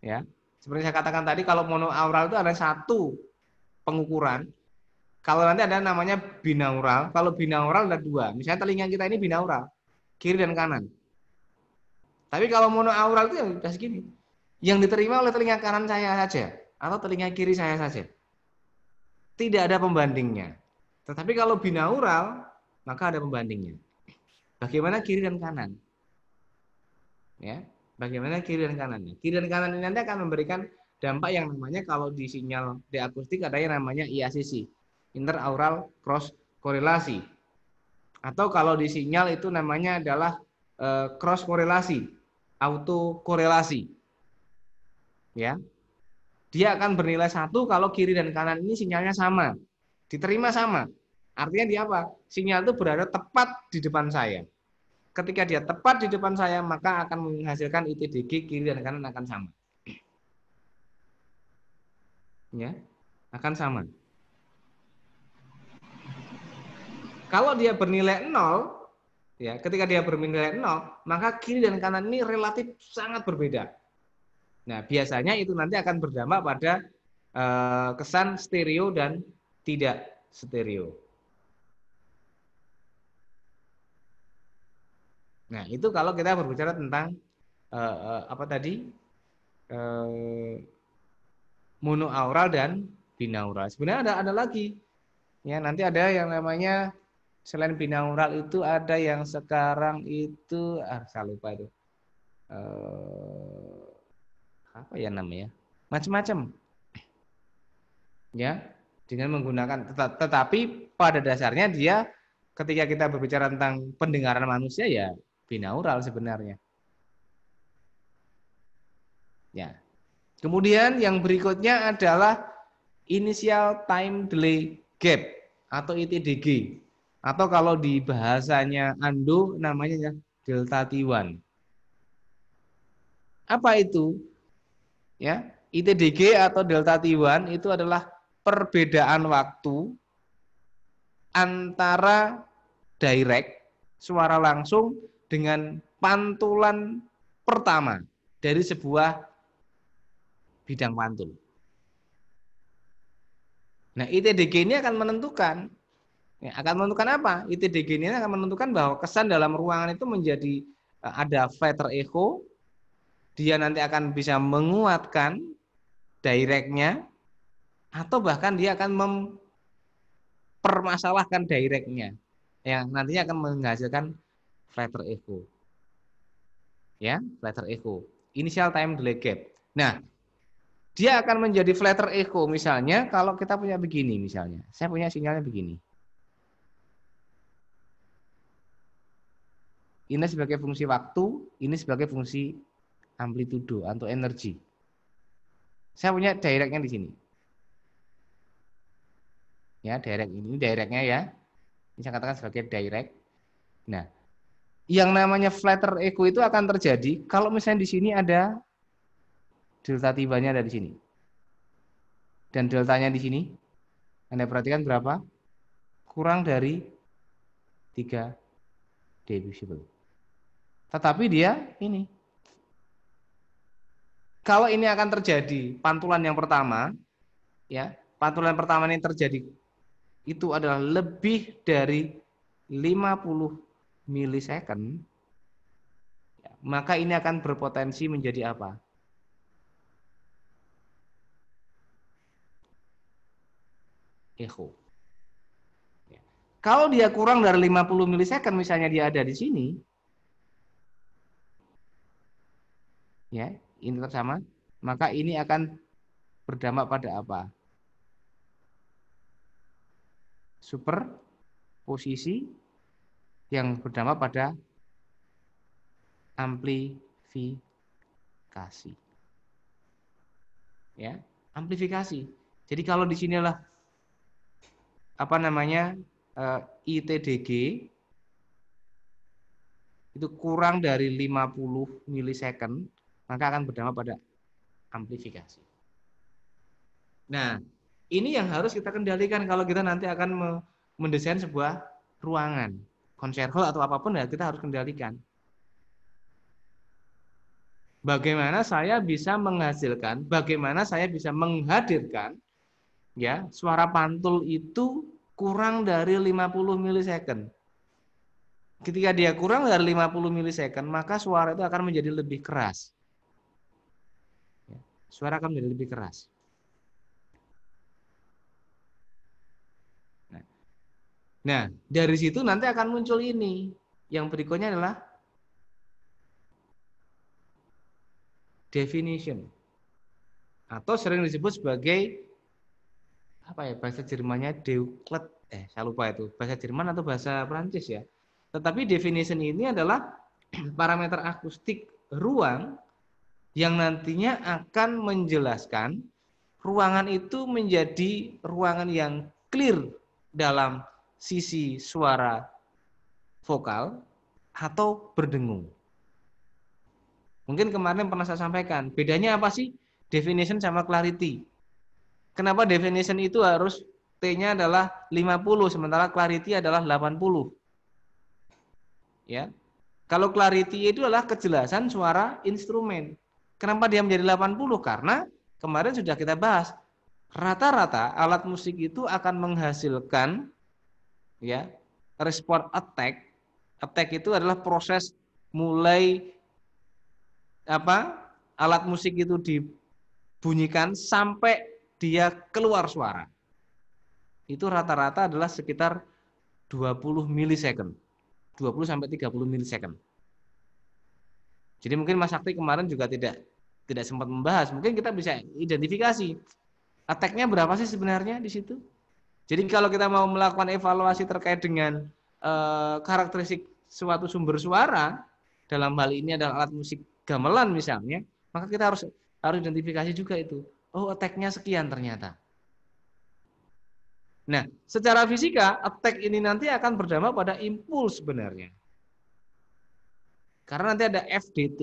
ya. Seperti saya katakan tadi, kalau monoaural itu ada satu pengukuran. Kalau nanti ada namanya binaural, kalau binaural ada dua. Misalnya telinga kita ini binaural, kiri dan kanan. Tapi kalau monoaural itu ya kita segini yang diterima oleh telinga kanan saya saja atau telinga kiri saya saja. Tidak ada pembandingnya. Tetapi kalau binaural, maka ada pembandingnya. Bagaimana kiri dan kanan? Ya, bagaimana kiri dan kanannya? Kiri dan kanan ini nanti akan memberikan dampak yang namanya kalau di sinyal di akustik ada yang namanya IACC, interaural cross korelasi. Atau kalau di sinyal itu namanya adalah eh, cross korelasi, autokorelasi ya dia akan bernilai satu kalau kiri dan kanan ini sinyalnya sama diterima sama artinya dia apa sinyal itu berada tepat di depan saya ketika dia tepat di depan saya maka akan menghasilkan ITDG kiri dan kanan akan sama ya akan sama kalau dia bernilai nol ya ketika dia bernilai nol maka kiri dan kanan ini relatif sangat berbeda Nah, biasanya itu nanti akan berdampak pada eh, kesan stereo dan tidak stereo. Nah, itu kalau kita berbicara tentang eh, eh, apa tadi? monoaural dan binaural. Sebenarnya ada ada lagi. Ya, nanti ada yang namanya selain binaural itu ada yang sekarang itu ah saya lupa itu apa ya namanya macam-macam ya dengan menggunakan tetap, tetapi pada dasarnya dia ketika kita berbicara tentang pendengaran manusia ya binaural sebenarnya ya kemudian yang berikutnya adalah inisial time delay gap atau ITDG atau kalau di bahasanya Ando namanya ya delta T1. Apa itu? ya ITDG atau delta T1 itu adalah perbedaan waktu antara direct suara langsung dengan pantulan pertama dari sebuah bidang pantul. Nah, ITDG ini akan menentukan ya, akan menentukan apa? ITDG ini akan menentukan bahwa kesan dalam ruangan itu menjadi eh, ada flatter echo dia nanti akan bisa menguatkan directnya atau bahkan dia akan mempermasalahkan directnya yang nantinya akan menghasilkan flatter echo. Ya, flatter echo. Initial time delay gap. Nah, dia akan menjadi flatter echo misalnya kalau kita punya begini misalnya. Saya punya sinyalnya begini. Ini sebagai fungsi waktu, ini sebagai fungsi amplitudo atau energi. Saya punya directnya di sini. Ya, direct ini directnya ya. Ini saya katakan sebagai direct. Nah, yang namanya flatter echo itu akan terjadi kalau misalnya di sini ada delta tibanya ada di sini. Dan deltanya di sini Anda perhatikan berapa? Kurang dari 3 dB. Tetapi dia ini kalau ini akan terjadi pantulan yang pertama, ya pantulan pertama ini terjadi itu adalah lebih dari 50 milisecond, ya, maka ini akan berpotensi menjadi apa? Echo. Ya. Kalau dia kurang dari 50 milisecond, misalnya dia ada di sini, ya ini tetap sama, maka ini akan berdampak pada apa? Super posisi yang berdampak pada amplifikasi. Ya, amplifikasi. Jadi kalau di sinilah apa namanya eh, ITDG itu kurang dari 50 milisecond maka akan berdampak pada amplifikasi. Nah, ini yang harus kita kendalikan kalau kita nanti akan mendesain sebuah ruangan, konser hall atau apapun ya kita harus kendalikan. Bagaimana saya bisa menghasilkan, bagaimana saya bisa menghadirkan ya suara pantul itu kurang dari 50 milisecond. Ketika dia kurang dari 50 milisecond, maka suara itu akan menjadi lebih keras suara akan menjadi lebih keras. Nah, nah, dari situ nanti akan muncul ini. Yang berikutnya adalah definition atau sering disebut sebagai apa ya bahasa Jermannya Deuclet eh saya lupa itu bahasa Jerman atau bahasa Perancis ya. Tetapi definition ini adalah parameter akustik ruang yang nantinya akan menjelaskan ruangan itu menjadi ruangan yang clear dalam sisi suara vokal atau berdengung. Mungkin kemarin pernah saya sampaikan, bedanya apa sih definition sama clarity? Kenapa definition itu harus T-nya adalah 50 sementara clarity adalah 80? Ya. Kalau clarity itu adalah kejelasan suara instrumen. Kenapa dia menjadi 80? Karena kemarin sudah kita bahas, rata-rata alat musik itu akan menghasilkan ya respon attack. Attack itu adalah proses mulai apa? alat musik itu dibunyikan sampai dia keluar suara. Itu rata-rata adalah sekitar 20 milisecond. 20 sampai 30 milisecond. Jadi mungkin Mas Sakti kemarin juga tidak tidak sempat membahas. Mungkin kita bisa identifikasi attack-nya berapa sih sebenarnya di situ. Jadi kalau kita mau melakukan evaluasi terkait dengan e, karakteristik suatu sumber suara dalam hal ini adalah alat musik gamelan misalnya, maka kita harus harus identifikasi juga itu. Oh, attack-nya sekian ternyata. Nah, secara fisika attack ini nanti akan berdampak pada impuls sebenarnya. Karena nanti ada FDT.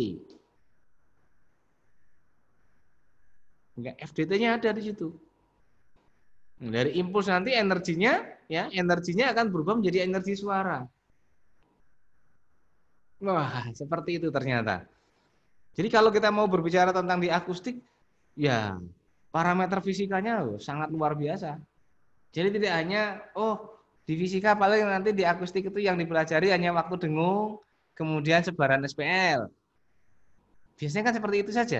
Enggak, FDT-nya ada di situ. Dari impuls nanti energinya, ya energinya akan berubah menjadi energi suara. Wah, seperti itu ternyata. Jadi kalau kita mau berbicara tentang di akustik, ya parameter fisikanya loh, sangat luar biasa. Jadi tidak hanya, oh di fisika paling nanti di akustik itu yang dipelajari hanya waktu dengung, kemudian sebaran SPL. Biasanya kan seperti itu saja.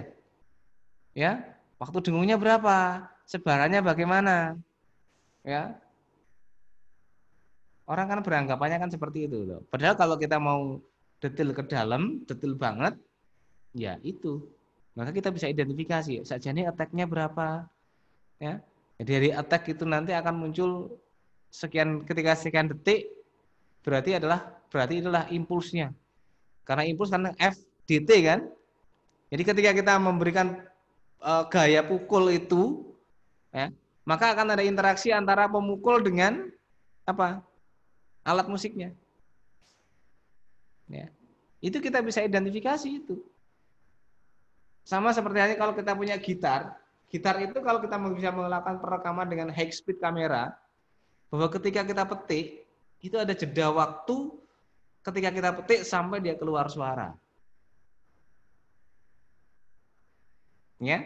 Ya, waktu dengungnya berapa, sebarannya bagaimana. Ya. Orang kan beranggapannya kan seperti itu loh. Padahal kalau kita mau detail ke dalam, detail banget, ya itu. Maka kita bisa identifikasi sajane attack-nya berapa. Ya. Dari attack itu nanti akan muncul sekian ketika sekian detik berarti adalah berarti itulah impulsnya karena impuls karena FDT kan. Jadi ketika kita memberikan e, gaya pukul itu ya, maka akan ada interaksi antara pemukul dengan apa? alat musiknya. Ya. Itu kita bisa identifikasi itu. Sama seperti hanya kalau kita punya gitar, gitar itu kalau kita bisa melakukan perekaman dengan high speed kamera, bahwa ketika kita petik itu ada jeda waktu ketika kita petik sampai dia keluar suara. Ya.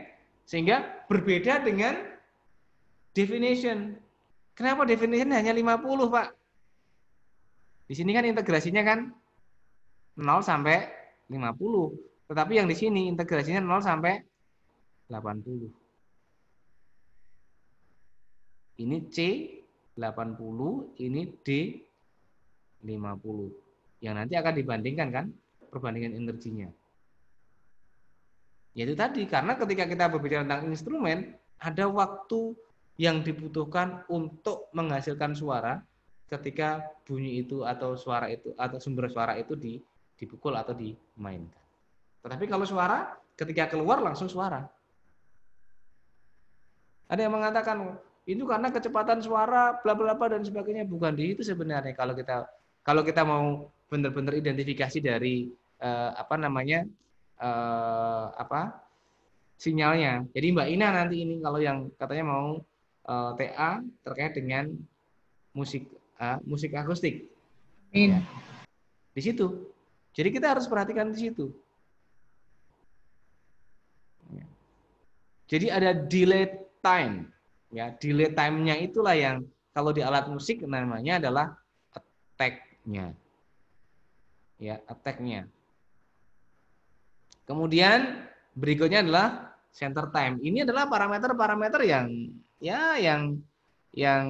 Sehingga berbeda dengan definition. Kenapa definition hanya 50, Pak? Di sini kan integrasinya kan 0 sampai 50. Tetapi yang di sini integrasinya 0 sampai 80. Ini C 80, ini D 50 yang nanti akan dibandingkan kan perbandingan energinya. Yaitu tadi karena ketika kita berbicara tentang instrumen ada waktu yang dibutuhkan untuk menghasilkan suara ketika bunyi itu atau suara itu atau sumber suara itu di, dipukul atau dimainkan. Tetapi kalau suara ketika keluar langsung suara. Ada yang mengatakan itu karena kecepatan suara bla bla bla dan sebagainya bukan di itu sebenarnya kalau kita kalau kita mau benar-benar identifikasi dari uh, apa namanya uh, apa sinyalnya. Jadi Mbak Ina nanti ini kalau yang katanya mau uh, TA terkait dengan musik uh, musik akustik. Amin. Ya. Di situ. Jadi kita harus perhatikan di situ. Ya. Jadi ada delay time. Ya, delay time-nya itulah yang kalau di alat musik namanya adalah attack attack-nya. Ya, attack-nya. Kemudian berikutnya adalah center time. Ini adalah parameter-parameter yang ya yang yang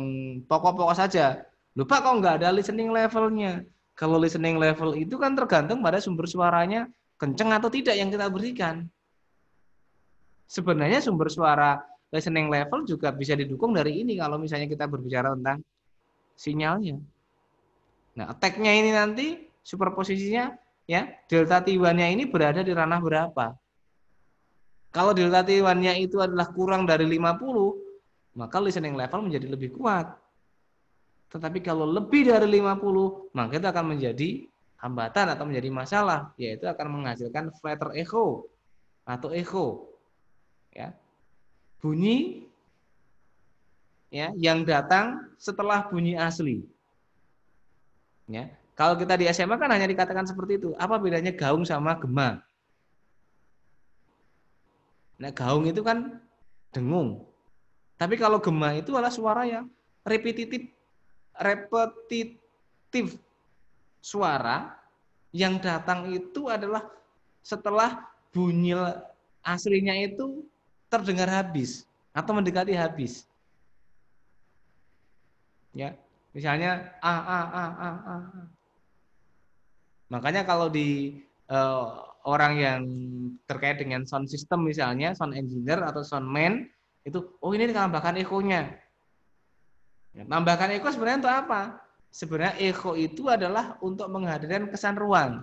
pokok-pokok saja. Lupa kok nggak ada listening levelnya. Kalau listening level itu kan tergantung pada sumber suaranya kenceng atau tidak yang kita berikan. Sebenarnya sumber suara listening level juga bisa didukung dari ini kalau misalnya kita berbicara tentang sinyalnya. Nah, attack-nya ini nanti superposisinya ya, delta t nya ini berada di ranah berapa? Kalau delta t nya itu adalah kurang dari 50, maka listening level menjadi lebih kuat. Tetapi kalau lebih dari 50, maka itu akan menjadi hambatan atau menjadi masalah, yaitu akan menghasilkan flatter echo atau echo. Ya. Bunyi ya yang datang setelah bunyi asli. Ya. Kalau kita di SMA kan hanya dikatakan seperti itu. Apa bedanya gaung sama gema? Nah, gaung itu kan dengung. Tapi kalau gema itu adalah suara yang repetitif, repetitif suara yang datang itu adalah setelah bunyi aslinya itu terdengar habis atau mendekati habis. Ya, Misalnya a a a a a. Makanya kalau di uh, orang yang terkait dengan sound system misalnya, sound engineer atau sound man itu oh ini tambahkan echo nya. Ya, tambahkan echo sebenarnya untuk apa? Sebenarnya echo itu adalah untuk menghadirkan kesan ruang.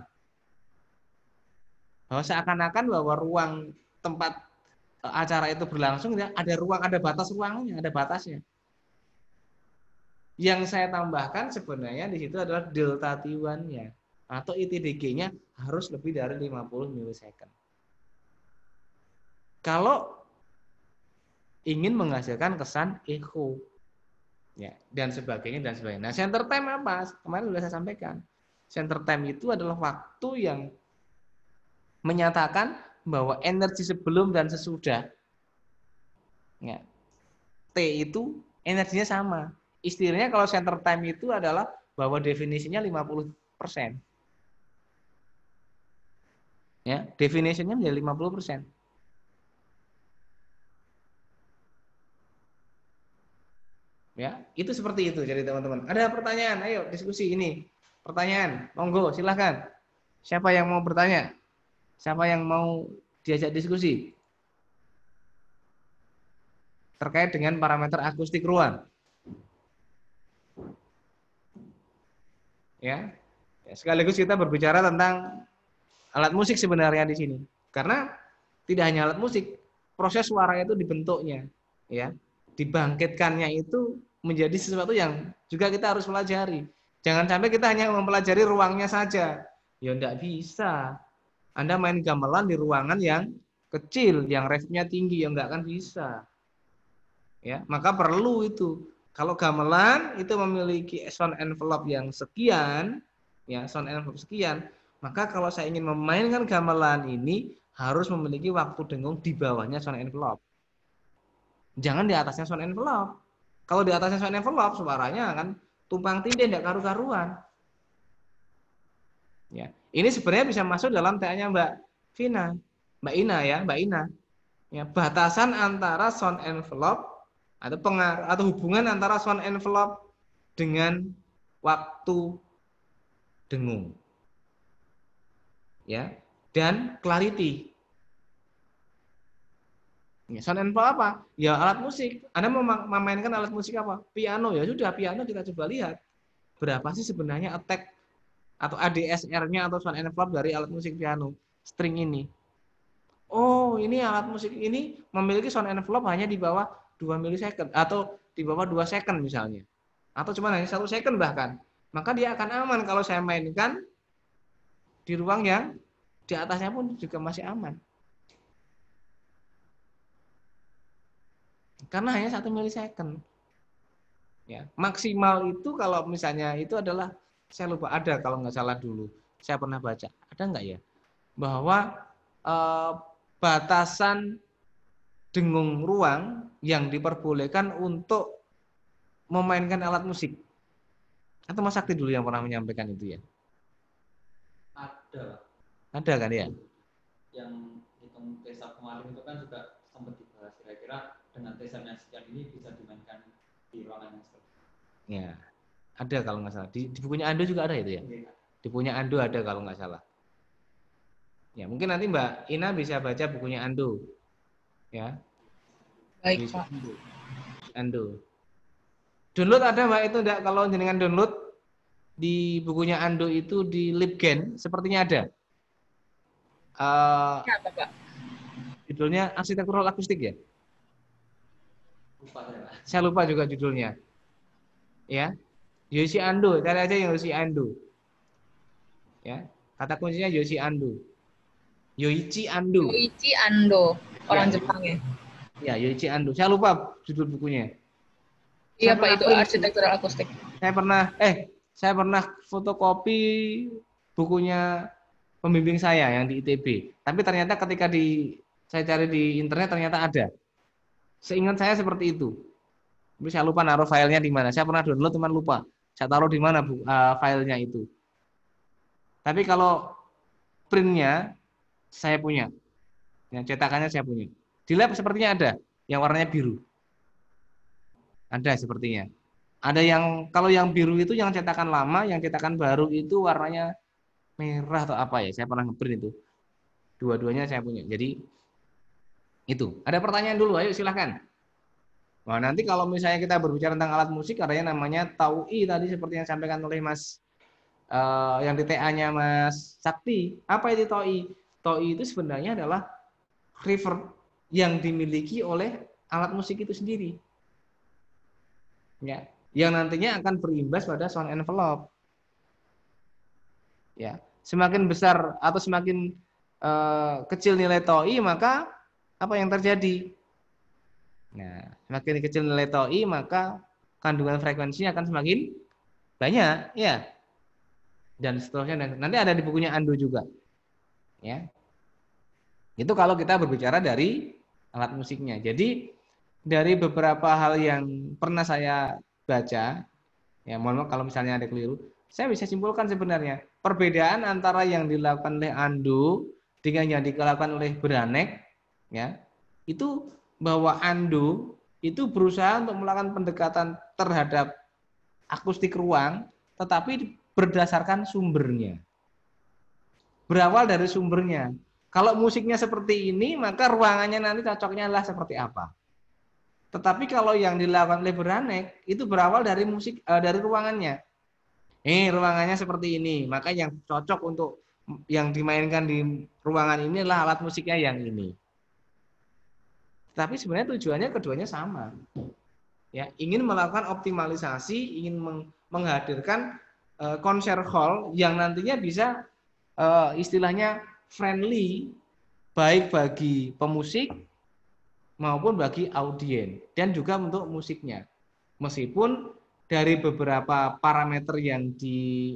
Bahwa seakan-akan bahwa ruang tempat eh, acara itu berlangsung ya, ada ruang, ada batas ruangnya, ada batasnya. Yang saya tambahkan sebenarnya di situ adalah delta T1-nya atau ITDG-nya harus lebih dari 50 milisecond. Kalau ingin menghasilkan kesan echo ya dan sebagainya dan sebagainya. Nah, center time apa? Kemarin sudah saya sampaikan. Center time itu adalah waktu yang menyatakan bahwa energi sebelum dan sesudah. Ya. T itu energinya sama istilahnya kalau center time itu adalah bahwa definisinya 50 persen. Ya, definisinya menjadi 50 persen. Ya, itu seperti itu jadi teman-teman. Ada pertanyaan? Ayo diskusi ini. Pertanyaan, monggo silahkan. Siapa yang mau bertanya? Siapa yang mau diajak diskusi? Terkait dengan parameter akustik ruang. Ya. Sekaligus kita berbicara tentang alat musik sebenarnya di sini. Karena tidak hanya alat musik, proses suara itu dibentuknya, ya. Dibangkitkannya itu menjadi sesuatu yang juga kita harus pelajari. Jangan sampai kita hanya mempelajari ruangnya saja. Ya enggak bisa. Anda main gamelan di ruangan yang kecil, yang refnya tinggi, ya nggak akan bisa. Ya, maka perlu itu kalau gamelan itu memiliki sound envelope yang sekian, ya sound envelope sekian, maka kalau saya ingin memainkan gamelan ini harus memiliki waktu dengung di bawahnya sound envelope. Jangan di atasnya sound envelope. Kalau di atasnya sound envelope suaranya kan tumpang tindih tidak karu-karuan. Ya, ini sebenarnya bisa masuk dalam TA-nya Mbak Vina, Mbak Ina ya, Mbak Ina. Ya, batasan antara sound envelope atau pengaruh atau hubungan antara sound envelope dengan waktu dengung. Ya, dan clarity. Ya, sound envelope apa? Ya alat musik. Anda mau memainkan alat musik apa? Piano. Ya sudah, piano kita coba lihat. Berapa sih sebenarnya attack atau ADSR-nya atau sound envelope dari alat musik piano string ini. Oh, ini alat musik ini memiliki sound envelope hanya di bawah 2 milisecond atau di bawah 2 second misalnya. Atau cuma hanya satu second bahkan. Maka dia akan aman kalau saya mainkan di ruang yang di atasnya pun juga masih aman. Karena hanya satu milisecond. Ya, maksimal itu kalau misalnya itu adalah saya lupa ada kalau nggak salah dulu saya pernah baca ada nggak ya bahwa eh, batasan dengung ruang yang diperbolehkan untuk memainkan alat musik. Atau Mas Sakti dulu yang pernah menyampaikan itu ya? Ada. Ada kan ya? Yang hitung tesa kemarin itu kan juga sempat dibahas kira-kira dengan yang sekian ini bisa dimainkan di ruangan yang seperti Ya, ada kalau nggak salah. Di, di bukunya Ando juga ada itu ya? ya. Di bukunya Ando ada kalau nggak salah. Ya, mungkin nanti Mbak Ina bisa baca bukunya Ando ya. Baik, Pak. Ando. Download ada Mbak itu enggak kalau jenengan download di bukunya Ando itu di Libgen sepertinya ada. Uh, ya, Judulnya Arsitektural Akustik ya? Lupa, ya. Saya lupa juga judulnya. Ya. Yosi Ando, cari aja Yosi Ando. Ya, kata kuncinya Yosi Ando. Yoichi Ando. Yoichi Ando orang ya. Jepang ya. Ya, Yoichi ya, Ando. Saya lupa judul bukunya. Iya, Pak, itu arsitektur akustik. Saya pernah eh saya pernah fotokopi bukunya pembimbing saya yang di ITB. Tapi ternyata ketika di saya cari di internet ternyata ada. Seingat saya seperti itu. Tapi saya lupa naruh filenya di mana. Saya pernah download teman lupa. Saya taruh di mana uh, filenya itu. Tapi kalau printnya saya punya. Yang cetakannya saya punya. Di lab sepertinya ada yang warnanya biru. Ada sepertinya. Ada yang kalau yang biru itu yang cetakan lama, yang cetakan baru itu warnanya merah atau apa ya? Saya pernah ngeprint itu. Dua-duanya saya punya. Jadi itu. Ada pertanyaan dulu, ayo silahkan. Wah nanti kalau misalnya kita berbicara tentang alat musik, adanya namanya TAUI tadi seperti yang disampaikan oleh Mas uh, yang DTA-nya Mas Sakti. Apa itu TAUI? TAUI itu sebenarnya adalah reverb yang dimiliki oleh alat musik itu sendiri. Ya, yang nantinya akan berimbas pada sound envelope. Ya, semakin besar atau semakin uh, kecil nilai toi maka apa yang terjadi? Nah, semakin kecil nilai toi maka kandungan frekuensinya akan semakin banyak, ya. Dan seterusnya dan nanti ada di bukunya Ando juga. Ya. Itu kalau kita berbicara dari alat musiknya. Jadi dari beberapa hal yang pernah saya baca, ya mohon maaf kalau misalnya ada keliru, saya bisa simpulkan sebenarnya perbedaan antara yang dilakukan oleh Andu dengan yang dilakukan oleh Beranek, ya itu bahwa Andu itu berusaha untuk melakukan pendekatan terhadap akustik ruang, tetapi berdasarkan sumbernya. Berawal dari sumbernya. Kalau musiknya seperti ini, maka ruangannya nanti cocoknya adalah seperti apa. Tetapi kalau yang dilakukan oleh Beranek itu berawal dari musik uh, dari ruangannya. Eh, ruangannya seperti ini, maka yang cocok untuk yang dimainkan di ruangan ini adalah alat musiknya yang ini. Tapi sebenarnya tujuannya keduanya sama. Ya, ingin melakukan optimalisasi, ingin menghadirkan eh, konser hall yang nantinya bisa eh, istilahnya friendly baik bagi pemusik maupun bagi audiens dan juga untuk musiknya. Meskipun dari beberapa parameter yang di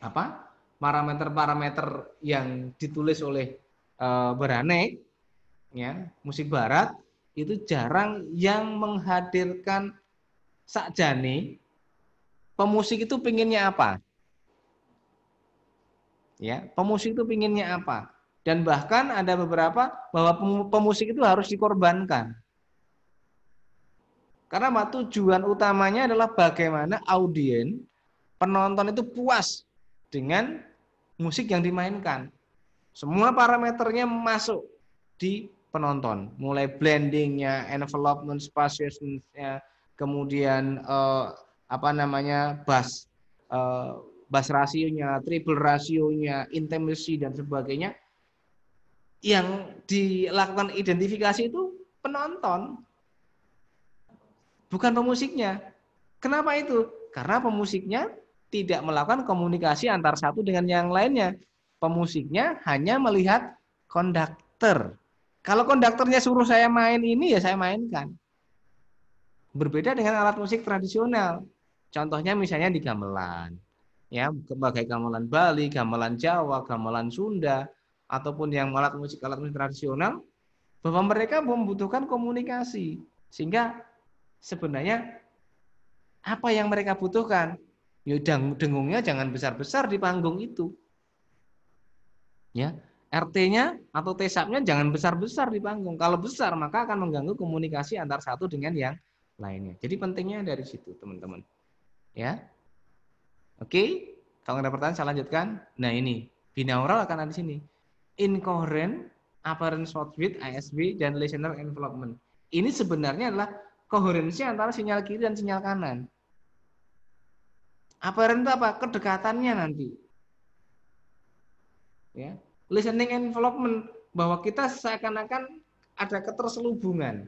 apa? parameter-parameter yang ditulis oleh e, Beranek ya, musik barat itu jarang yang menghadirkan sakjane pemusik itu pinginnya apa? Ya, pemusik itu pinginnya apa? Dan bahkan ada beberapa bahwa pemusik itu harus dikorbankan. Karena apa? tujuan utamanya adalah bagaimana audien, penonton itu puas dengan musik yang dimainkan. Semua parameternya masuk di penonton, mulai blendingnya, envelopment, spasiusnya, kemudian eh, apa namanya bass, eh, bas rasionya, triple rasionya, intimacy dan sebagainya yang dilakukan identifikasi itu penonton bukan pemusiknya. Kenapa itu? Karena pemusiknya tidak melakukan komunikasi antar satu dengan yang lainnya. Pemusiknya hanya melihat konduktor. Kalau konduktornya suruh saya main ini ya saya mainkan. Berbeda dengan alat musik tradisional. Contohnya misalnya di gamelan ya sebagai gamelan Bali, gamelan Jawa, gamelan Sunda ataupun yang alat musik alat musik tradisional bahwa mereka membutuhkan komunikasi sehingga sebenarnya apa yang mereka butuhkan ya dengungnya jangan besar-besar di panggung itu ya RT-nya atau tesapnya jangan besar-besar di panggung kalau besar maka akan mengganggu komunikasi antar satu dengan yang lainnya jadi pentingnya dari situ teman-teman ya Oke, kalau ada pertanyaan saya lanjutkan. Nah ini, binaural akan ada di sini. Incoherent, apparent short width, ISB, dan listener envelopment. Ini sebenarnya adalah koherensi antara sinyal kiri dan sinyal kanan. Apparent itu apa? Kedekatannya nanti. Ya. Listening envelopment, bahwa kita seakan-akan ada keterselubungan.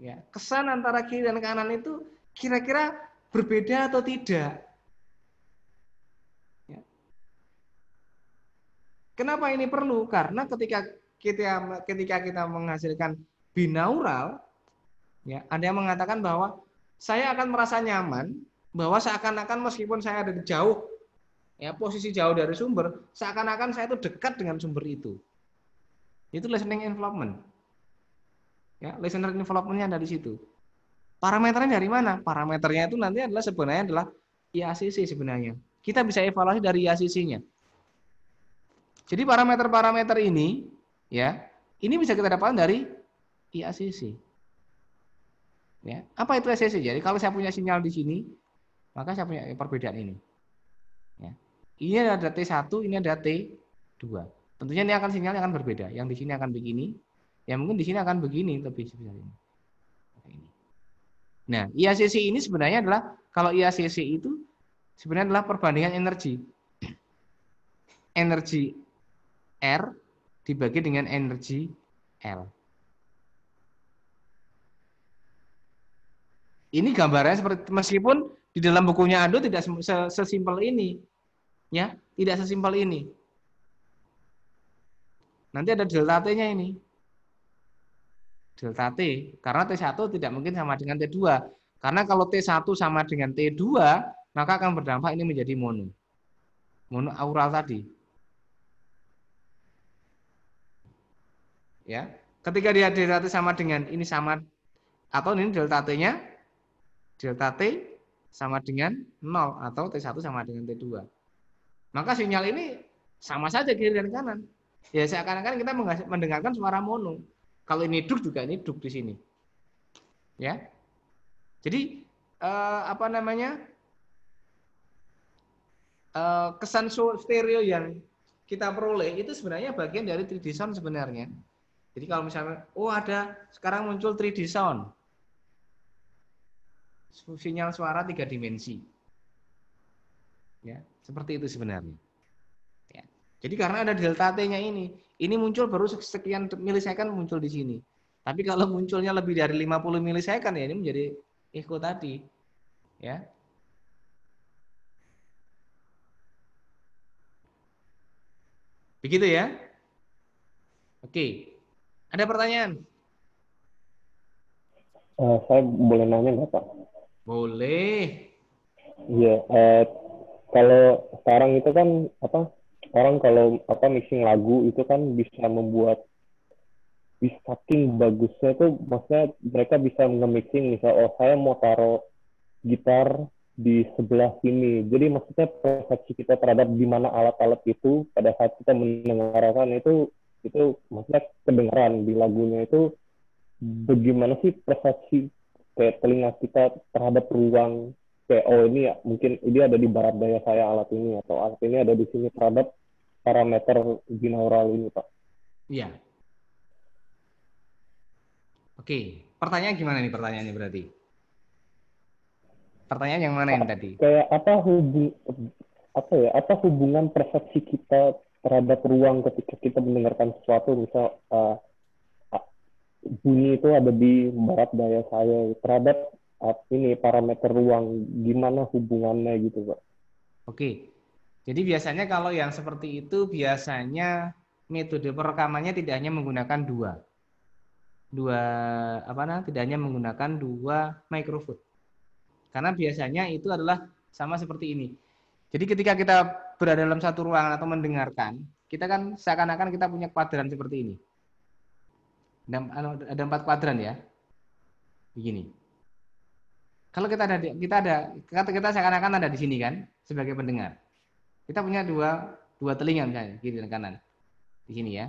Ya, kesan antara kiri dan kanan itu kira-kira berbeda atau tidak. Kenapa ini perlu? Karena ketika kita ketika kita menghasilkan binaural, ya ada yang mengatakan bahwa saya akan merasa nyaman bahwa seakan-akan meskipun saya ada di jauh, ya posisi jauh dari sumber, seakan-akan saya itu dekat dengan sumber itu. Itu listening involvement. Ya, listener envelopmentnya ada di situ. Parameternya dari mana? Parameternya itu nanti adalah sebenarnya adalah IACC sebenarnya. Kita bisa evaluasi dari IACC-nya jadi parameter-parameter ini ya, ini bisa kita dapatkan dari IACC. Ya, apa itu IACC? Jadi kalau saya punya sinyal di sini, maka saya punya perbedaan ini. Ya. Ini ada T1, ini ada T2. Tentunya ini akan sinyalnya akan berbeda. Yang di sini akan begini, yang mungkin di sini akan begini lebih sebesar ini. Nah, IACC ini sebenarnya adalah kalau IACC itu sebenarnya adalah perbandingan energi. Energi R dibagi dengan energi L. Ini gambarnya seperti meskipun di dalam bukunya Ando tidak sesimpel ini. Ya, tidak sesimpel ini. Nanti ada delta T-nya ini. Delta T, karena T1 tidak mungkin sama dengan T2. Karena kalau T1 sama dengan T2, maka akan berdampak ini menjadi mono. Mono aural tadi. ya. Ketika dia delta T sama dengan ini sama atau ini delta T-nya delta T sama dengan 0 atau T1 sama dengan T2. Maka sinyal ini sama saja kiri dan kanan. Ya seakan-akan kita mendengarkan suara mono. Kalau ini duk juga ini duk di sini. Ya. Jadi eh, apa namanya? Eh, kesan stereo yang kita peroleh itu sebenarnya bagian dari 3D sound sebenarnya. Jadi kalau misalnya, oh ada sekarang muncul 3D sound. Sinyal suara tiga dimensi. Ya, seperti itu sebenarnya. Ya. Jadi karena ada delta T-nya ini, ini muncul baru sekian milisecond muncul di sini. Tapi kalau munculnya lebih dari 50 milisecond ya ini menjadi echo tadi. Ya, Begitu ya? Oke. Ada pertanyaan? Uh, saya boleh nanya nggak Pak? Boleh. Iya. Yeah, uh, kalau sekarang itu kan apa? Sekarang kalau apa mixing lagu itu kan bisa membuat bisa saking bagusnya tuh maksudnya mereka bisa nge-mixing misal oh saya mau taruh gitar di sebelah sini. Jadi maksudnya persepsi kita terhadap di mana alat-alat itu pada saat kita mendengarkan itu itu maksudnya kedengeran di lagunya itu hmm. bagaimana sih persepsi kayak telinga kita terhadap ruang kayak oh ini ya, mungkin ini ada di barat daya saya alat ini atau alat ini ada di sini terhadap parameter binaural ini pak. Iya. Oke, pertanyaan gimana nih pertanyaannya berarti? Pertanyaan yang mana yang tadi? Kayak apa hubung apa ya apa hubungan persepsi kita terhadap ruang ketika kita mendengarkan sesuatu misal uh, bunyi itu ada di barat daya saya terhadap uh, ini parameter ruang gimana hubungannya gitu pak oke jadi biasanya kalau yang seperti itu biasanya metode perekamannya tidak hanya menggunakan dua dua apa namanya tidak hanya menggunakan dua microphone karena biasanya itu adalah sama seperti ini jadi ketika kita berada dalam satu ruangan atau mendengarkan, kita kan seakan-akan kita punya kuadran seperti ini. Ada anu, empat kuadran ya, begini. Kalau kita ada kita ada kata kita seakan-akan ada di sini kan sebagai pendengar. Kita punya dua dua telinga misalnya kiri dan kanan di sini ya.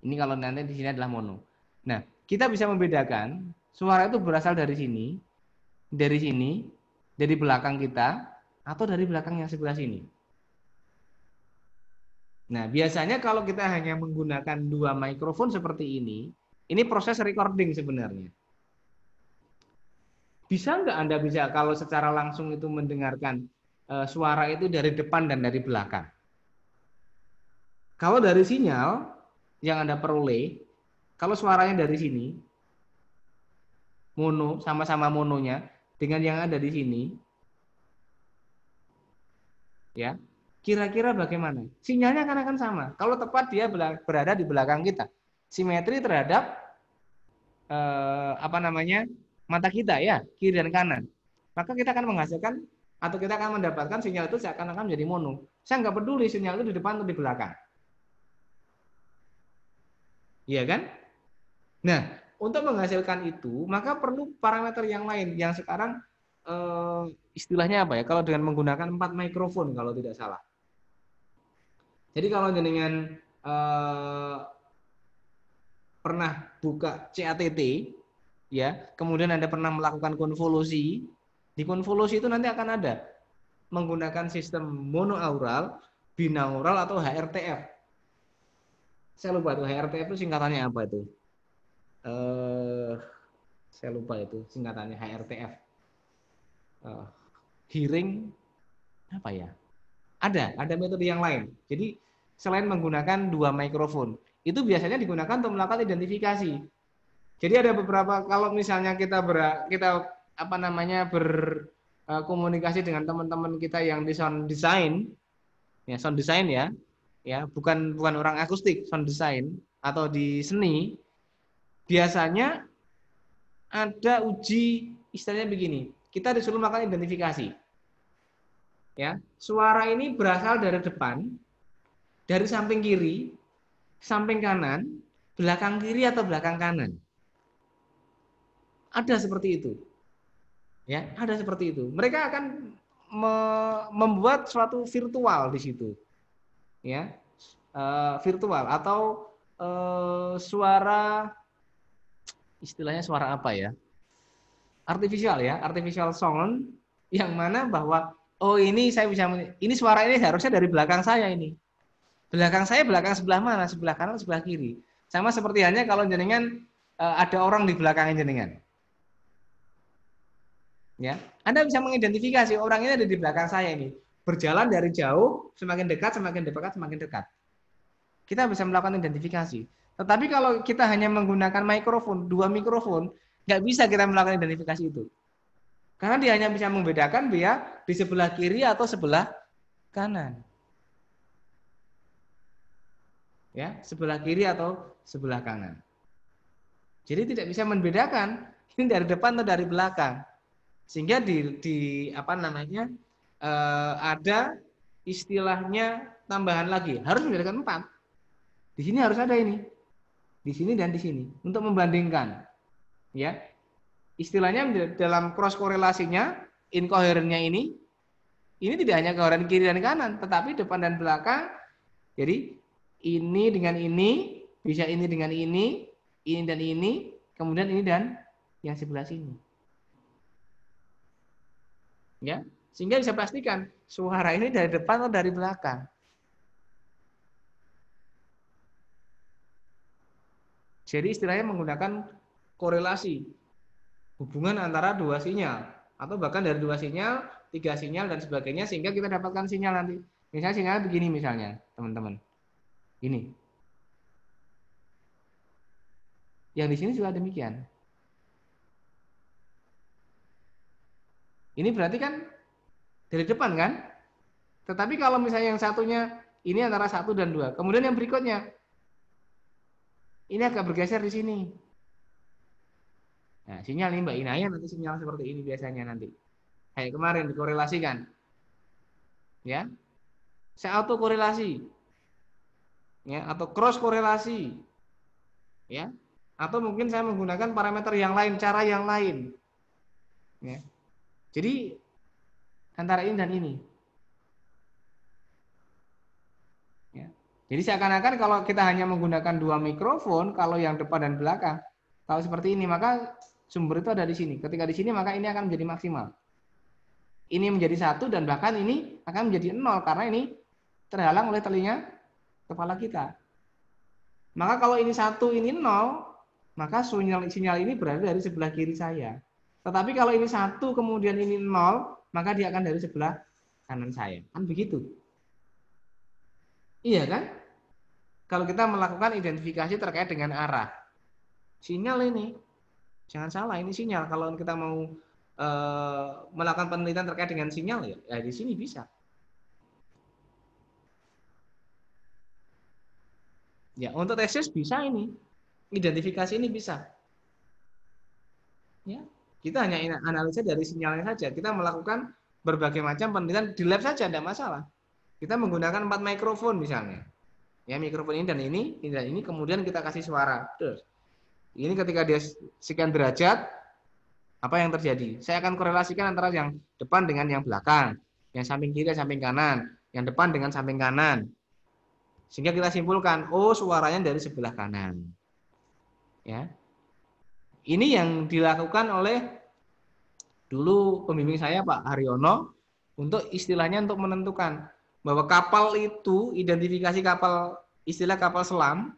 Ini kalau nanti di sini adalah mono. Nah kita bisa membedakan suara itu berasal dari sini, dari sini, dari belakang kita atau dari belakang yang sebelah sini. Nah, biasanya kalau kita hanya menggunakan dua mikrofon seperti ini, ini proses recording sebenarnya. Bisa nggak Anda bisa kalau secara langsung itu mendengarkan eh, suara itu dari depan dan dari belakang? Kalau dari sinyal yang Anda peroleh, kalau suaranya dari sini, mono, sama-sama mononya, dengan yang ada di sini, ya Kira-kira bagaimana? Sinyalnya kan akan sama. Kalau tepat dia berada di belakang kita. Simetri terhadap eh, apa namanya mata kita ya kiri dan kanan. Maka kita akan menghasilkan atau kita akan mendapatkan sinyal itu seakan-akan menjadi mono. Saya nggak peduli sinyal itu di depan atau di belakang. Iya kan? Nah, untuk menghasilkan itu, maka perlu parameter yang lain yang sekarang eh, istilahnya apa ya? Kalau dengan menggunakan empat mikrofon kalau tidak salah. Jadi kalau jenengan uh, pernah buka CATT, ya, kemudian Anda pernah melakukan konvolusi, di konvolusi itu nanti akan ada menggunakan sistem monoaural, binaural atau HRTF. Saya lupa itu HRTF itu singkatannya apa itu? Eh, saya lupa itu singkatannya HRTF. Uh, eh, hearing apa ya? Ada, ada metode yang lain. Jadi selain menggunakan dua mikrofon. Itu biasanya digunakan untuk melakukan identifikasi. Jadi ada beberapa kalau misalnya kita ber, kita apa namanya berkomunikasi e, dengan teman-teman kita yang di sound design ya sound design ya ya bukan bukan orang akustik sound design atau di seni biasanya ada uji istilahnya begini kita disuruh melakukan identifikasi ya suara ini berasal dari depan dari samping kiri, samping kanan, belakang kiri atau belakang kanan. Ada seperti itu. Ya, ada seperti itu. Mereka akan me membuat suatu virtual di situ. Ya. Uh, virtual atau uh, suara istilahnya suara apa ya? Artificial ya, artificial sound yang mana bahwa oh ini saya bisa ini suara ini harusnya dari belakang saya ini belakang saya belakang sebelah mana sebelah kanan sebelah kiri sama seperti hanya kalau jenengan eh, ada orang di belakang jenengan ya Anda bisa mengidentifikasi orang ini ada di belakang saya ini berjalan dari jauh semakin dekat semakin dekat semakin dekat kita bisa melakukan identifikasi tetapi kalau kita hanya menggunakan mikrofon dua mikrofon nggak bisa kita melakukan identifikasi itu karena dia hanya bisa membedakan dia di sebelah kiri atau sebelah kanan ya sebelah kiri atau sebelah kanan. Jadi tidak bisa membedakan ini dari depan atau dari belakang, sehingga di, di apa namanya e, ada istilahnya tambahan lagi harus membedakan empat. Di sini harus ada ini, di sini dan di sini untuk membandingkan, ya istilahnya dalam cross korelasinya inkoherennya ini ini tidak hanya koheren kiri dan kanan, tetapi depan dan belakang. Jadi ini dengan ini, bisa ini dengan ini, ini dan ini, kemudian ini dan yang sebelah sini. Ya, sehingga bisa pastikan suara ini dari depan atau dari belakang. Jadi istilahnya menggunakan korelasi hubungan antara dua sinyal atau bahkan dari dua sinyal, tiga sinyal dan sebagainya sehingga kita dapatkan sinyal nanti. Misalnya sinyal begini misalnya, teman-teman ini. Yang di sini juga demikian. Ini berarti kan dari depan kan? Tetapi kalau misalnya yang satunya ini antara satu dan dua. Kemudian yang berikutnya ini agak bergeser di sini. Nah, sinyal ini Mbak Inaya nanti sinyal seperti ini biasanya nanti. Kayak kemarin dikorelasikan. Ya. Saya auto korelasi ya atau cross korelasi ya atau mungkin saya menggunakan parameter yang lain cara yang lain ya jadi antara ini dan ini ya. jadi seakan-akan kalau kita hanya menggunakan dua mikrofon kalau yang depan dan belakang kalau seperti ini maka sumber itu ada di sini ketika di sini maka ini akan menjadi maksimal ini menjadi satu dan bahkan ini akan menjadi nol karena ini terhalang oleh telinga kepala kita. Maka kalau ini satu, ini nol, maka sinyal, sinyal ini berada dari sebelah kiri saya. Tetapi kalau ini satu, kemudian ini nol, maka dia akan dari sebelah kanan saya. Kan begitu. Iya kan? Kalau kita melakukan identifikasi terkait dengan arah. Sinyal ini. Jangan salah, ini sinyal. Kalau kita mau e, melakukan penelitian terkait dengan sinyal, ya, ya di sini bisa. Ya, untuk tesis bisa ini. Identifikasi ini bisa. Ya, kita hanya analisa dari sinyalnya saja. Kita melakukan berbagai macam penelitian di lab saja tidak masalah. Kita menggunakan empat mikrofon misalnya. Ya, mikrofon ini dan ini, ini dan ini kemudian kita kasih suara. Terus. Ini ketika dia sekian derajat apa yang terjadi? Saya akan korelasikan antara yang depan dengan yang belakang, yang samping kiri dan samping kanan, yang depan dengan samping kanan, sehingga kita simpulkan, oh suaranya dari sebelah kanan. Ya. Ini yang dilakukan oleh dulu pembimbing saya Pak Haryono untuk istilahnya untuk menentukan bahwa kapal itu identifikasi kapal istilah kapal selam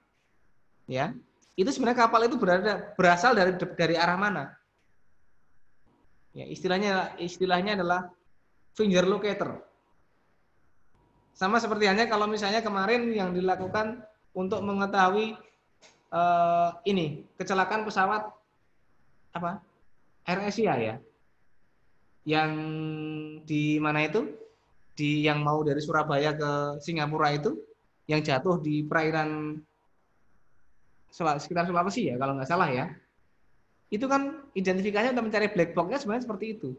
ya itu sebenarnya kapal itu berada berasal dari dari arah mana ya istilahnya istilahnya adalah finger locator sama seperti hanya kalau misalnya kemarin yang dilakukan untuk mengetahui uh, ini kecelakaan pesawat apa Air ya, yang di mana itu di yang mau dari Surabaya ke Singapura itu yang jatuh di perairan sekitar Sulawesi ya kalau nggak salah ya itu kan identifikasinya untuk mencari black boxnya sebenarnya seperti itu.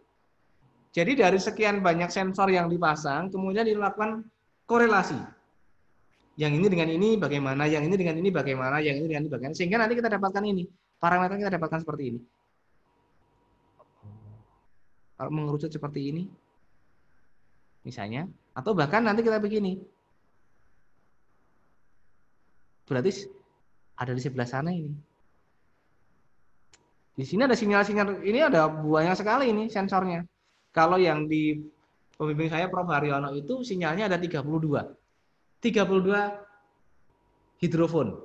Jadi dari sekian banyak sensor yang dipasang, kemudian dilakukan korelasi. Yang ini dengan ini bagaimana, yang ini dengan ini bagaimana, yang ini dengan ini bagaimana. Sehingga nanti kita dapatkan ini. Parameter kita dapatkan seperti ini. Kalau mengerucut seperti ini, misalnya. Atau bahkan nanti kita begini. Berarti ada di sebelah sana ini. Di sini ada sinyal-sinyal, ini ada banyak sekali ini sensornya. Kalau yang di pembimbing saya Prof. Haryono itu sinyalnya ada 32. 32 hidrofon.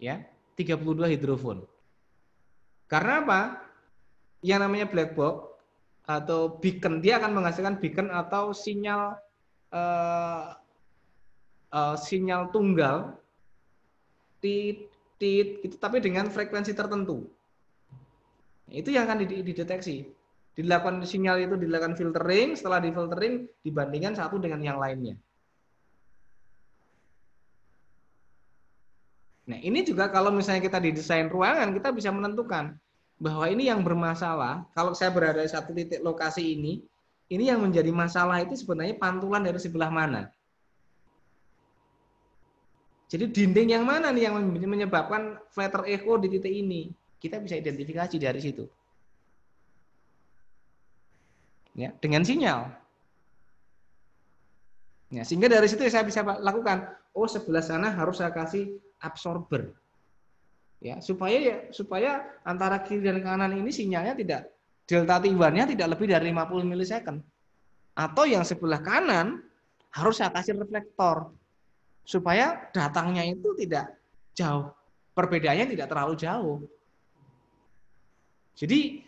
Ya, 32 hidrofon. Karena apa? Yang namanya black box atau beacon dia akan menghasilkan beacon atau sinyal uh, uh, sinyal tunggal tit tit itu tapi dengan frekuensi tertentu. Itu yang akan dideteksi Dilakukan sinyal itu dilakukan filtering, setelah difiltering dibandingkan satu dengan yang lainnya. Nah, ini juga kalau misalnya kita didesain ruangan, kita bisa menentukan bahwa ini yang bermasalah. Kalau saya berada di satu titik lokasi ini, ini yang menjadi masalah itu sebenarnya pantulan dari sebelah mana. Jadi dinding yang mana nih yang menyebabkan flatter echo di titik ini? Kita bisa identifikasi dari situ ya, dengan sinyal. Ya, sehingga dari situ saya bisa lakukan, oh sebelah sana harus saya kasih absorber. Ya, supaya ya, supaya antara kiri dan kanan ini sinyalnya tidak delta t nya tidak lebih dari 50 milisecond. Atau yang sebelah kanan harus saya kasih reflektor supaya datangnya itu tidak jauh. Perbedaannya tidak terlalu jauh. Jadi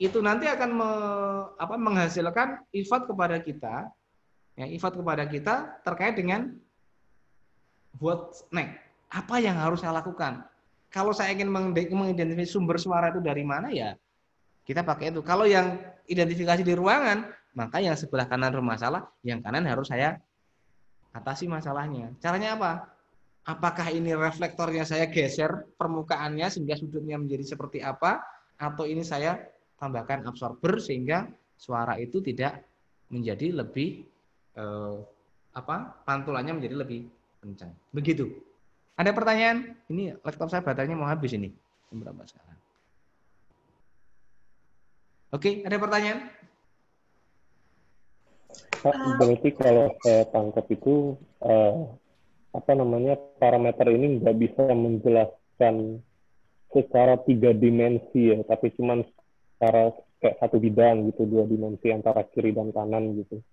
itu nanti akan me, apa, menghasilkan ifat kepada kita, ya, ifat kepada kita terkait dengan buat next apa yang harus saya lakukan. Kalau saya ingin mengidentifikasi sumber suara itu dari mana ya kita pakai itu. Kalau yang identifikasi di ruangan maka yang sebelah kanan bermasalah, yang kanan harus saya atasi masalahnya. Caranya apa? Apakah ini reflektornya saya geser permukaannya sehingga sudutnya menjadi seperti apa? Atau ini saya tambahkan absorber sehingga suara itu tidak menjadi lebih eh, apa pantulannya menjadi lebih kencang. Begitu. Ada pertanyaan? Ini laptop saya baterainya mau habis ini. Berapa sekarang? Oke, ada pertanyaan? Pak, eh. berarti kalau saya tangkap itu eh, apa namanya parameter ini nggak bisa menjelaskan secara tiga dimensi ya, tapi cuma secara kayak satu bidang gitu dua dimensi antara kiri dan kanan gitu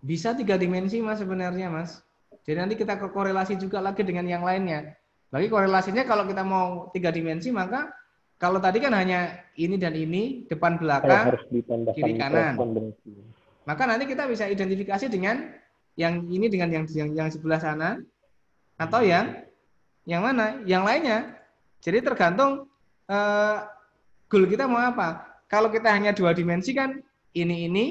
bisa tiga dimensi mas sebenarnya mas jadi nanti kita korelasi juga lagi dengan yang lainnya lagi korelasinya kalau kita mau tiga dimensi maka kalau tadi kan hanya ini dan ini depan belakang kiri kanan maka nanti kita bisa identifikasi dengan yang ini dengan yang yang, yang sebelah sana atau yang yang mana yang lainnya jadi tergantung eh, goal kita mau apa? Kalau kita hanya dua dimensi kan ini ini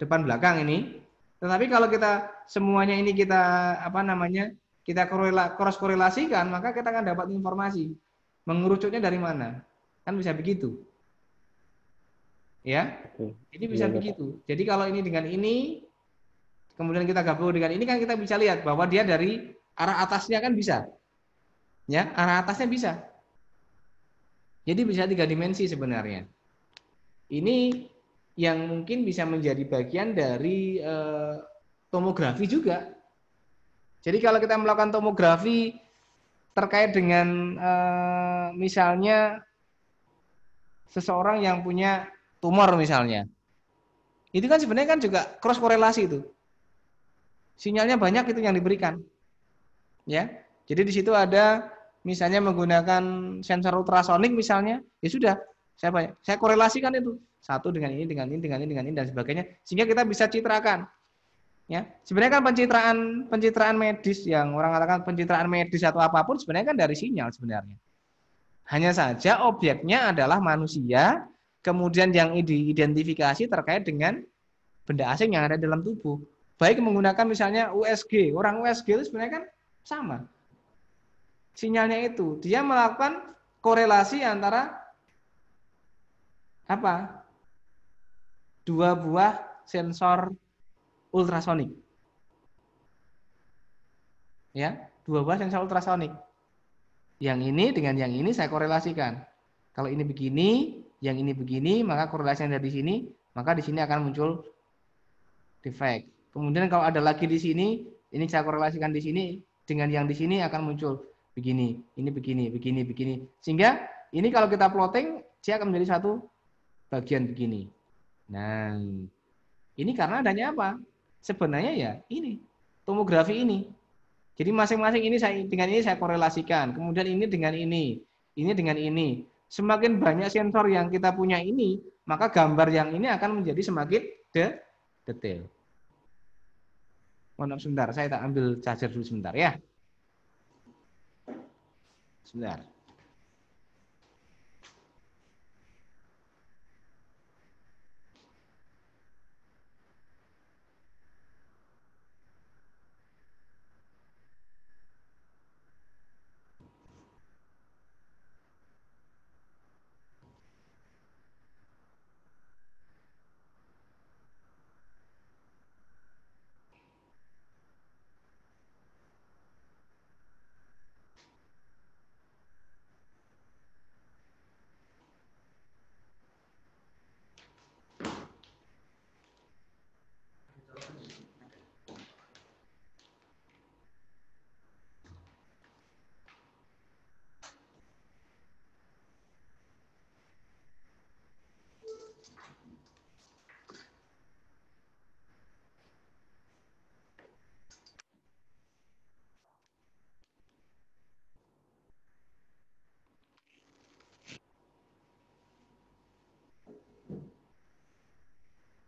depan belakang ini. Tetapi kalau kita semuanya ini kita apa namanya? kita korela, cross korelasikan, maka kita akan dapat informasi mengerucutnya dari mana. Kan bisa begitu. Ya. Oke. Ini bisa ya, begitu. Jadi kalau ini dengan ini kemudian kita gabung dengan ini kan kita bisa lihat bahwa dia dari arah atasnya kan bisa. Ya, arah atasnya bisa. Jadi bisa tiga dimensi sebenarnya. Ini yang mungkin bisa menjadi bagian dari eh, tomografi juga. Jadi kalau kita melakukan tomografi terkait dengan eh, misalnya seseorang yang punya tumor misalnya, itu kan sebenarnya kan juga cross korelasi itu. Sinyalnya banyak itu yang diberikan. Ya. Jadi di situ ada misalnya menggunakan sensor ultrasonik misalnya, ya sudah, saya banyak. Saya korelasikan itu satu dengan ini, dengan ini, dengan ini, dengan ini dan sebagainya, sehingga kita bisa citrakan. Ya, sebenarnya kan pencitraan pencitraan medis yang orang katakan pencitraan medis atau apapun sebenarnya kan dari sinyal sebenarnya. Hanya saja objeknya adalah manusia, kemudian yang diidentifikasi terkait dengan benda asing yang ada dalam tubuh. Baik menggunakan misalnya USG, orang USG itu sebenarnya kan sama sinyalnya itu. Dia melakukan korelasi antara apa? Dua buah sensor ultrasonik. Ya, dua buah sensor ultrasonik. Yang ini dengan yang ini saya korelasikan. Kalau ini begini, yang ini begini, maka korelasi dari sini, maka di sini akan muncul defect. Kemudian kalau ada lagi di sini, ini saya korelasikan di sini dengan yang di sini akan muncul begini, ini begini, begini, begini. Sehingga ini kalau kita plotting, dia akan menjadi satu bagian begini. Nah, ini karena adanya apa? Sebenarnya ya ini, tomografi ini. Jadi masing-masing ini saya dengan ini saya korelasikan, kemudian ini dengan ini, ini dengan ini. Semakin banyak sensor yang kita punya ini, maka gambar yang ini akan menjadi semakin de detail. Mohon sebentar, saya tak ambil charger dulu sebentar ya. Bismillah.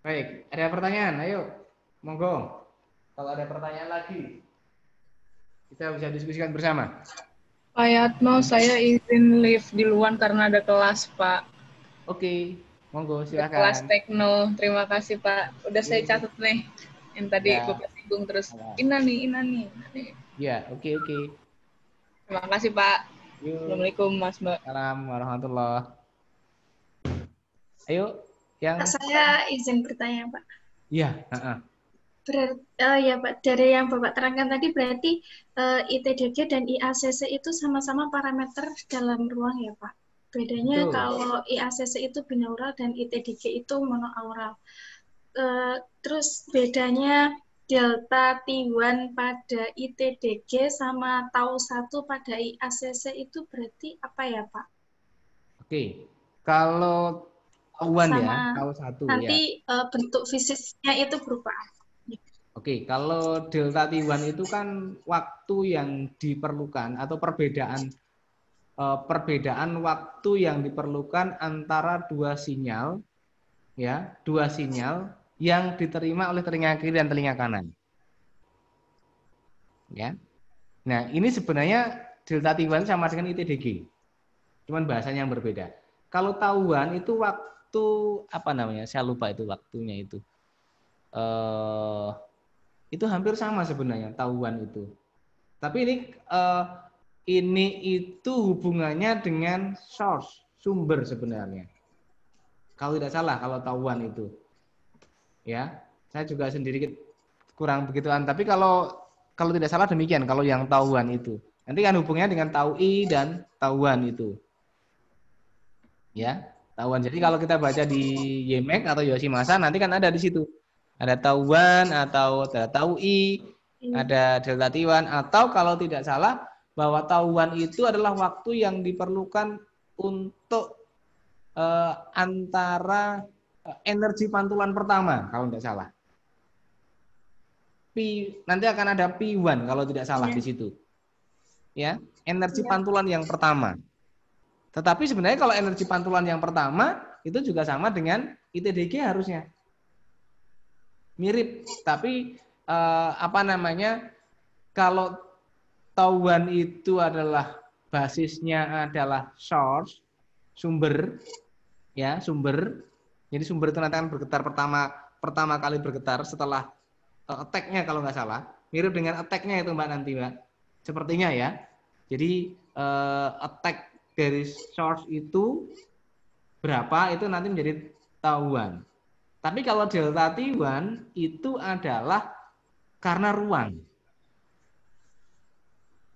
Baik, ada pertanyaan? Ayo, monggo. Kalau ada pertanyaan lagi, kita bisa diskusikan bersama. Pak Yatmo, saya izin live di luar karena ada kelas, Pak. Oke, okay. monggo silakan. Kelas tekno, terima kasih Pak. Udah saya iya. catat nih yang tadi ya. gue singgung terus. Iya. Ina nih, Ina nih. Ya, oke okay, oke. Okay. Terima kasih Pak. Yuk. Assalamualaikum Mas Mbak. Salam warahmatullah. Ayo, yang saya izin bertanya pak iya uh -uh. Berarti, uh, eh, ya Pak, dari yang Bapak terangkan tadi berarti uh, eh, ITDG dan IACC itu sama-sama parameter dalam ruang ya Pak? Bedanya Betul. kalau IACC itu binaural dan ITDG itu monoaural. Uh, terus bedanya delta T1 pada ITDG sama tau 1 pada IACC itu berarti apa ya Pak? Oke, kalau Ketahuan ya, tahu satu ya. Nanti eh, bentuk fisiknya itu berupa apa? Oke, kalau delta T1 itu kan waktu yang diperlukan atau perbedaan eh, perbedaan waktu yang diperlukan antara dua sinyal ya, dua sinyal yang diterima oleh telinga kiri dan telinga kanan. Ya. Nah, ini sebenarnya delta T1 sama dengan ITDG. Cuman bahasanya yang berbeda. Kalau tahuan itu waktu waktu apa namanya? Saya lupa itu waktunya itu. Uh, itu hampir sama sebenarnya tahuan itu. Tapi ini uh, ini itu hubungannya dengan source, sumber sebenarnya. Kalau tidak salah kalau tahuan itu. Ya, saya juga sendiri kurang begituan, tapi kalau kalau tidak salah demikian kalau yang tahuan itu. Nanti kan hubungnya dengan tahu i dan tahuan itu. Ya. Tauan. Jadi kalau kita baca di Yemek atau Yoshimasa nanti kan ada di situ. Ada Tauan atau ada Taui, iya. ada Delta Tiwan atau kalau tidak salah bahwa Tauan itu adalah waktu yang diperlukan untuk uh, antara eh, energi pantulan pertama kalau tidak salah. P, nanti akan ada P1 kalau tidak salah ya. di situ. Ya, energi ya. pantulan yang pertama. Tetapi sebenarnya kalau energi pantulan yang pertama itu juga sama dengan ITDG harusnya. Mirip, tapi eh, apa namanya? Kalau tauan itu adalah basisnya adalah source, sumber ya, sumber. Jadi sumber itu nanti akan bergetar pertama pertama kali bergetar setelah uh, attack-nya kalau nggak salah. Mirip dengan attack-nya itu Mbak nanti Mbak. Sepertinya ya. Jadi uh, attack dari source itu berapa itu nanti menjadi tahuan. Tapi kalau delta T1 itu adalah karena ruang.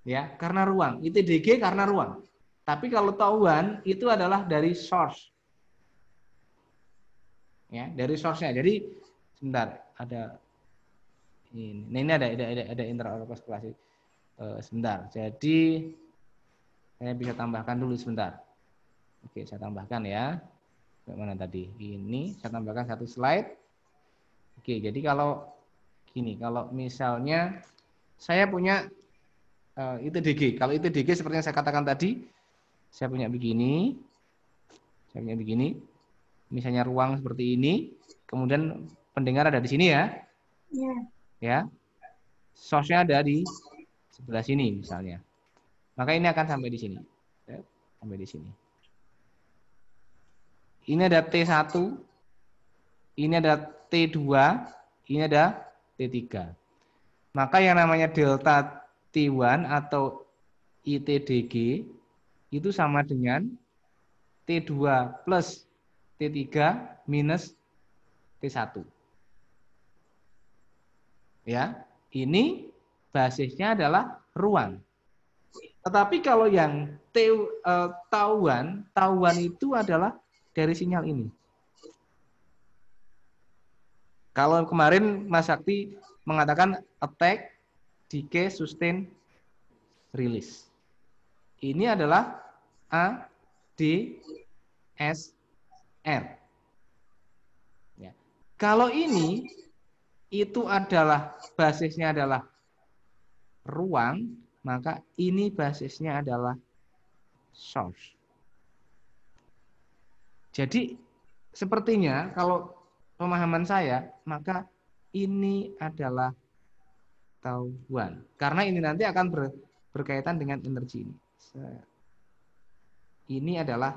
Ya, karena ruang. Itu ITDG karena ruang. Tapi kalau tahuan itu adalah dari source. Ya, dari source-nya. Jadi sebentar, ada ini. Nah, ini ada ada ada, ada interoperasi. uh, eh, sebentar. Jadi saya bisa tambahkan dulu sebentar. Oke, saya tambahkan ya. Bagaimana tadi? Ini saya tambahkan satu slide. Oke, jadi kalau gini, kalau misalnya saya punya uh, eh, ITDG. Kalau ITDG seperti yang saya katakan tadi, saya punya begini, saya punya begini. Misalnya ruang seperti ini, kemudian pendengar ada di sini ya. Iya. Ya. Source-nya ada di sebelah sini misalnya. Maka ini akan sampai di sini. Ya, sampai di sini. Ini ada T1, ini ada T2, ini ada T3. Maka yang namanya delta T1 atau ITDG itu sama dengan T2 plus T3 minus T1. Ya, ini basisnya adalah ruang. Tetapi kalau yang te, uh, eh, itu adalah dari sinyal ini. Kalau kemarin Mas Sakti mengatakan attack, decay, sustain, release. Ini adalah A, D, S, R. Ya. Kalau ini itu adalah basisnya adalah ruang maka ini basisnya adalah source. Jadi sepertinya kalau pemahaman saya, maka ini adalah tauan. Karena ini nanti akan ber, berkaitan dengan energi ini. Ini adalah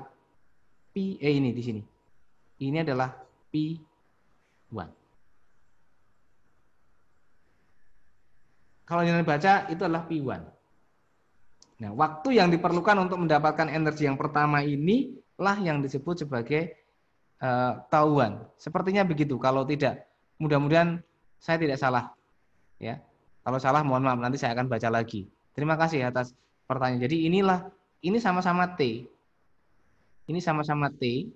P, eh ini di sini. Ini adalah P1. Kalau yang baca itu adalah P1. Nah, waktu yang diperlukan untuk mendapatkan energi yang pertama ini lah yang disebut sebagai uh, tauan. Sepertinya begitu. Kalau tidak, mudah-mudahan saya tidak salah. Ya. Kalau salah mohon maaf, nanti saya akan baca lagi. Terima kasih atas pertanyaan. Jadi inilah ini sama-sama T. Ini sama-sama T.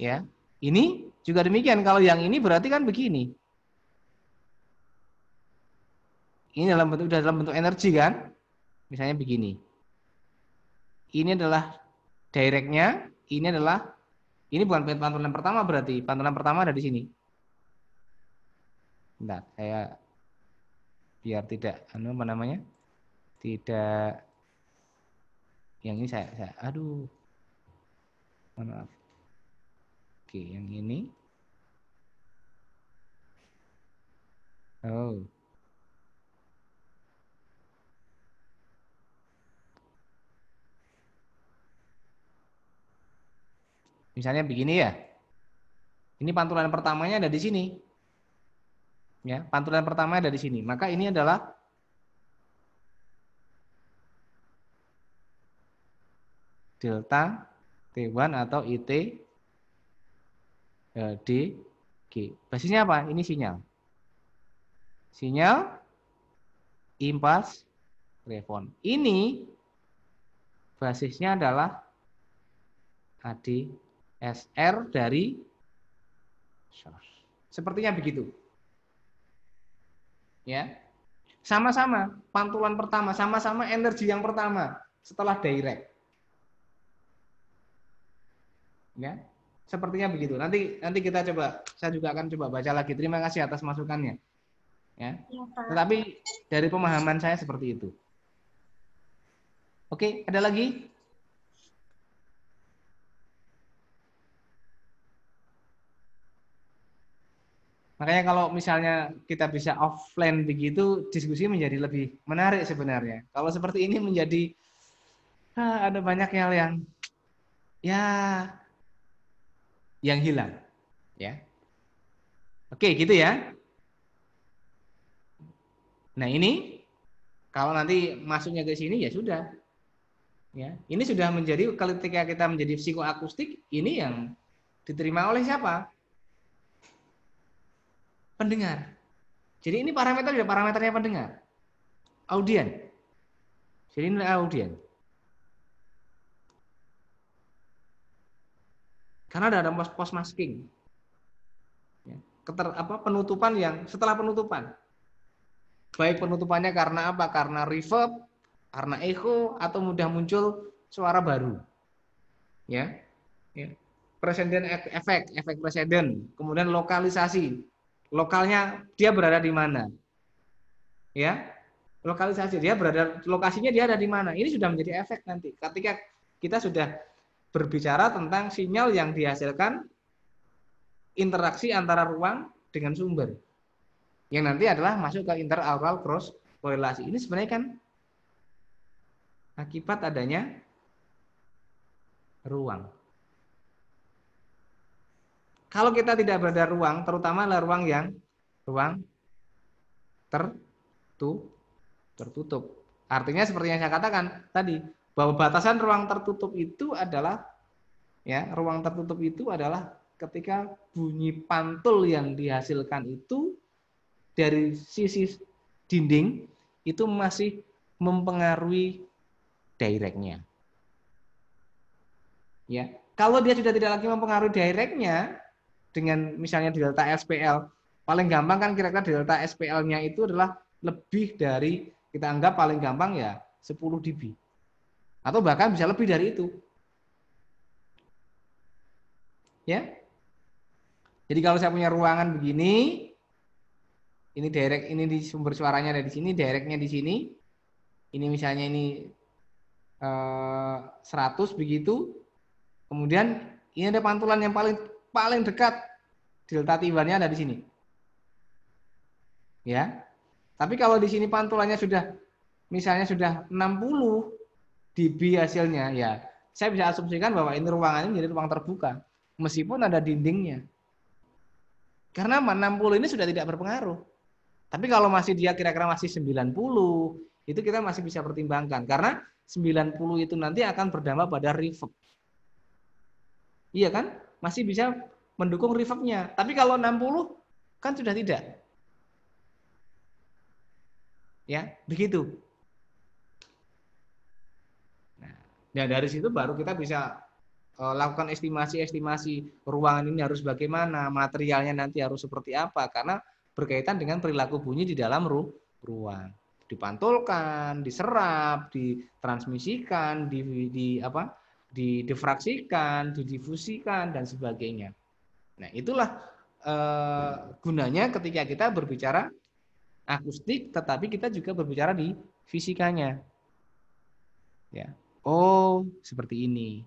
Ya. Ini juga demikian. Kalau yang ini berarti kan begini. Ini dalam bentuk dalam bentuk energi kan? misalnya begini. Ini adalah directnya, ini adalah ini bukan pantulan pertama berarti pantulan pertama ada di sini. Nah, saya biar tidak anu apa namanya? Tidak yang ini saya, saya aduh. Maaf. Oke, yang ini. Oh. Misalnya begini ya. Ini pantulan pertamanya ada di sini. Ya, pantulan pertama ada di sini. Maka ini adalah delta T1 atau IT e, d G. Basisnya apa? Ini sinyal. Sinyal impuls respon. Ini basisnya adalah AD SR dari source. Sepertinya begitu. Ya. Sama-sama pantulan pertama, sama-sama energi yang pertama setelah direct. Ya. Sepertinya begitu. Nanti nanti kita coba saya juga akan coba baca lagi. Terima kasih atas masukannya. ya iya, Tetapi dari pemahaman saya seperti itu. Oke, ada lagi? Makanya kalau misalnya kita bisa offline begitu, diskusi menjadi lebih menarik sebenarnya. Kalau seperti ini menjadi ah, ada banyak hal yang ya yang hilang, ya. Oke, gitu ya. Nah ini kalau nanti masuknya ke sini ya sudah. Ya, ini sudah menjadi ketika kita menjadi psikoakustik ini yang diterima oleh siapa? pendengar. Jadi ini parameter ya parameternya pendengar. Audien. Jadi ini audien. Karena ada, ada post, masking. Ya, keter, apa penutupan yang setelah penutupan. Baik penutupannya karena apa? Karena reverb, karena echo atau mudah muncul suara baru. Ya. ya. presiden e-, efek, efek presiden, kemudian lokalisasi Lokalnya dia berada di mana? Ya. Lokalisasi dia berada lokasinya dia ada di mana? Ini sudah menjadi efek nanti ketika kita sudah berbicara tentang sinyal yang dihasilkan interaksi antara ruang dengan sumber. Yang nanti adalah masuk ke interaural cross korelasi. Ini sebenarnya kan akibat adanya ruang. Kalau kita tidak berada ruang, terutama adalah ruang yang ruang tertu, tertutup. Artinya seperti yang saya katakan tadi, bahwa batasan ruang tertutup itu adalah ya, ruang tertutup itu adalah ketika bunyi pantul yang dihasilkan itu dari sisi dinding itu masih mempengaruhi directnya. Ya, kalau dia sudah tidak lagi mempengaruhi directnya, dengan misalnya delta SPL paling gampang kan kira-kira delta SPL-nya itu adalah lebih dari kita anggap paling gampang ya 10 dB atau bahkan bisa lebih dari itu ya jadi kalau saya punya ruangan begini ini direct ini di sumber suaranya ada di sini directnya di sini ini misalnya ini eh, 100 begitu kemudian ini ada pantulan yang paling paling dekat delta tibanya ada di sini. Ya. Tapi kalau di sini pantulannya sudah misalnya sudah 60 dB hasilnya ya, saya bisa asumsikan bahwa ini ruangannya ini menjadi ruang terbuka meskipun ada dindingnya. Karena 60 ini sudah tidak berpengaruh. Tapi kalau masih dia kira-kira masih 90, itu kita masih bisa pertimbangkan karena 90 itu nanti akan berdampak pada reverb. Iya kan? masih bisa mendukung reverb-nya. Tapi kalau 60 kan sudah tidak. Ya, begitu. Nah, dari situ baru kita bisa e, lakukan estimasi-estimasi ruangan ini harus bagaimana, materialnya nanti harus seperti apa karena berkaitan dengan perilaku bunyi di dalam ru ruang. Dipantulkan, diserap, ditransmisikan, di, di apa? didifraksikan, didifusikan dan sebagainya. Nah, itulah eh, gunanya ketika kita berbicara akustik tetapi kita juga berbicara di fisikanya. Ya. Oh, seperti ini.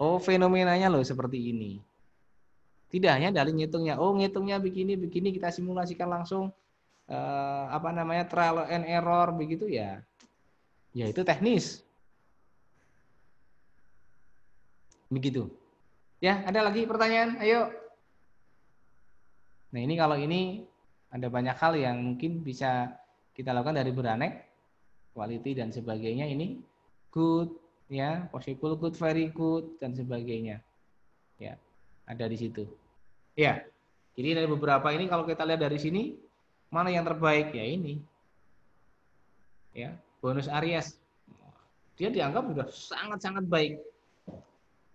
Oh, fenomenanya loh seperti ini. Tidak hanya dari ngitungnya. Oh, ngitungnya begini begini kita simulasikan langsung eh, apa namanya trial and error begitu ya. Ya itu teknis. Begitu. Ya, ada lagi pertanyaan? Ayo. Nah, ini kalau ini ada banyak hal yang mungkin bisa kita lakukan dari beranek, quality dan sebagainya ini good ya, possible good, very good dan sebagainya. Ya, ada di situ. Ya. Jadi dari beberapa ini kalau kita lihat dari sini mana yang terbaik ya ini. Ya, bonus Aries. Dia dianggap sudah sangat-sangat baik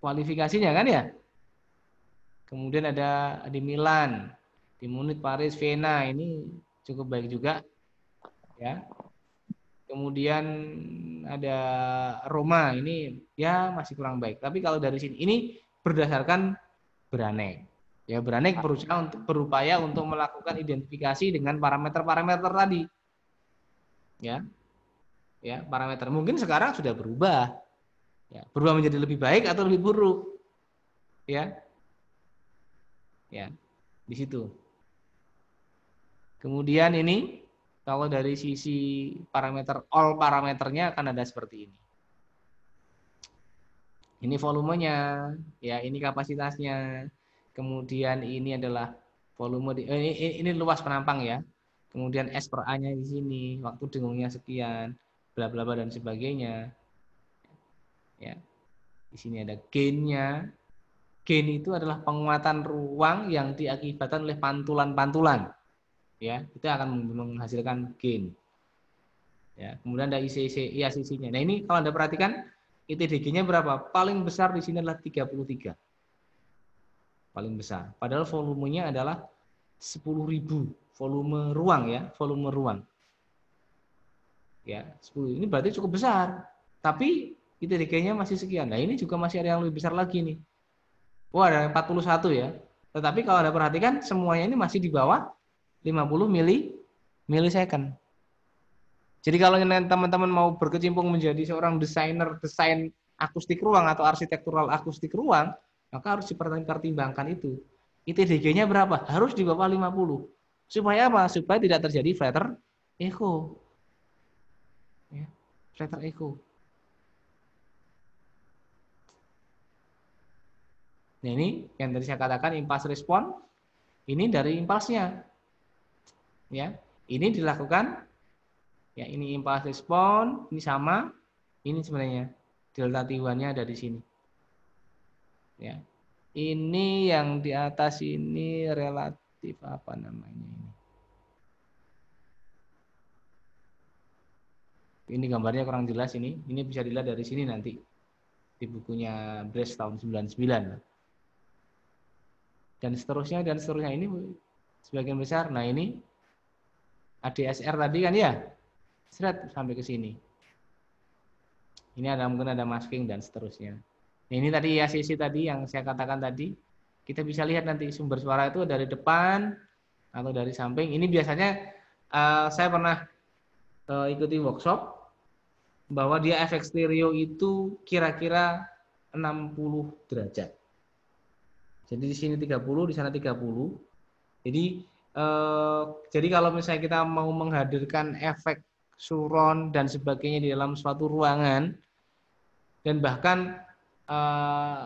kualifikasinya kan ya. Kemudian ada di Milan, di Munich, Paris, Vienna ini cukup baik juga ya. Kemudian ada Roma ini ya masih kurang baik. Tapi kalau dari sini ini berdasarkan Beranek. Ya Beranek berusaha untuk berupaya untuk melakukan identifikasi dengan parameter-parameter tadi. Ya. Ya, parameter mungkin sekarang sudah berubah. Ya, berubah menjadi lebih baik atau lebih buruk? Ya. Ya, di situ. Kemudian ini kalau dari sisi parameter all parameternya akan ada seperti ini. Ini volumenya, ya ini kapasitasnya. Kemudian ini adalah volume di, eh, ini, ini luas penampang ya. Kemudian S per A-nya di sini, waktu dengungnya sekian, bla bla bla dan sebagainya. Ya. Di sini ada gainnya. Gain itu adalah penguatan ruang yang diakibatkan oleh pantulan-pantulan. Ya, kita akan menghasilkan gain. Ya, kemudian ada ICC, IACC-nya. Nah, ini kalau Anda perhatikan ITDG-nya berapa? Paling besar di sini adalah 33. Paling besar. Padahal volumenya adalah 10.000 volume ruang ya, volume ruang. Ya, 10. Ini berarti cukup besar. Tapi ITDG-nya gitu masih sekian. Nah, ini juga masih ada yang lebih besar lagi nih. Wah, ada 41 ya. Tetapi kalau Anda perhatikan, semuanya ini masih di bawah 50 mili, milisecond. Jadi kalau teman-teman mau berkecimpung menjadi seorang desainer desain akustik ruang atau arsitektural akustik ruang, maka harus dipertimbangkan itu. ITDG-nya berapa? Harus di bawah 50. Supaya apa? Supaya tidak terjadi flatter echo. Ya, flatter echo. Nah, ini yang tadi saya katakan impuls respon ini dari impulsnya. Ya, ini dilakukan ya ini impuls respon, ini sama, ini sebenarnya delta t nya ada di sini. Ya. Ini yang di atas ini relatif apa namanya ini? Ini gambarnya kurang jelas ini. Ini bisa dilihat dari sini nanti di bukunya Brace tahun 99 dan seterusnya dan seterusnya ini sebagian besar. Nah, ini ADSR tadi kan ya. Seret sampai ke sini. Ini ada mungkin ada masking dan seterusnya. Nah, ini tadi ya sisi tadi yang saya katakan tadi. Kita bisa lihat nanti sumber suara itu dari depan atau dari samping. Ini biasanya uh, saya pernah uh, ikuti workshop bahwa dia efek stereo itu kira-kira 60 derajat. Jadi di sini 30, di sana 30. Jadi eh, jadi kalau misalnya kita mau menghadirkan efek suron dan sebagainya di dalam suatu ruangan dan bahkan eh,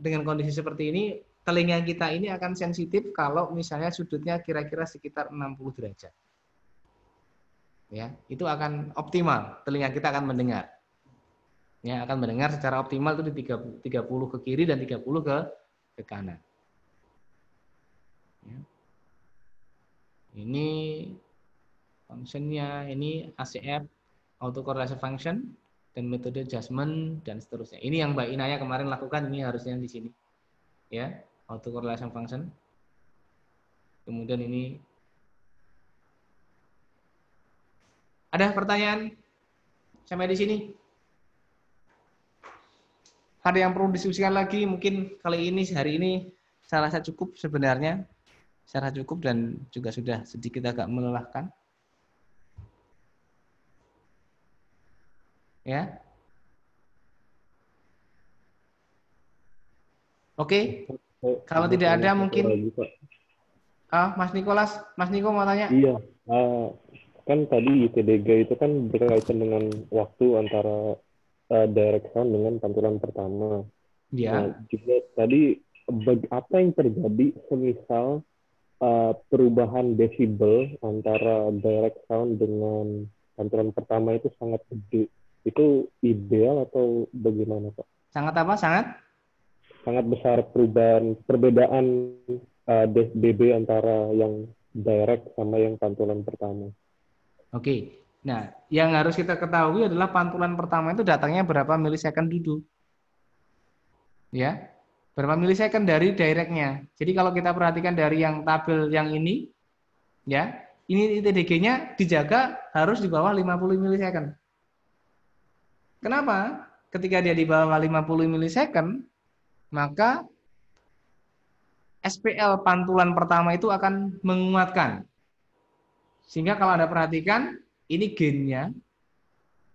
dengan kondisi seperti ini telinga kita ini akan sensitif kalau misalnya sudutnya kira-kira sekitar 60 derajat. Ya, itu akan optimal, telinga kita akan mendengar. Ya, akan mendengar secara optimal itu di 30, ke kiri dan 30 ke ke kanan. ini functionnya ini ACF autocorrelation function dan metode adjustment dan seterusnya. Ini yang Mbak Inaya kemarin lakukan ini harusnya di sini. Ya, autocorrelation function. Kemudian ini Ada pertanyaan? Sampai di sini. Ada yang perlu diskusikan lagi? Mungkin kali ini, hari ini, saya rasa cukup sebenarnya secara cukup dan juga sudah sedikit agak melelahkan. Ya. Oke. Okay. Kalau tidak ada mungkin Ah, Mas Nikolas, Mas Niko mau tanya? Iya. Uh, kan tadi ITDG itu kan berkaitan dengan waktu antara uh, direct sound dengan tampilan pertama. Iya. Yeah. Nah, juga tadi apa yang terjadi semisal uh, perubahan desibel antara direct sound dengan pantulan pertama itu sangat gede. Itu ideal atau bagaimana, Pak? Sangat apa? Sangat? Sangat besar perubahan, perbedaan uh, eh, DB antara yang direct sama yang pantulan pertama. Oke. Nah, yang harus kita ketahui adalah pantulan pertama itu datangnya berapa milisecond dulu. Ya berapa milisecond dari directnya. Jadi kalau kita perhatikan dari yang tabel yang ini, ya, ini tdg nya dijaga harus di bawah 50 milisecond. Kenapa? Ketika dia di bawah 50 milisecond, maka SPL pantulan pertama itu akan menguatkan. Sehingga kalau Anda perhatikan, ini gainnya,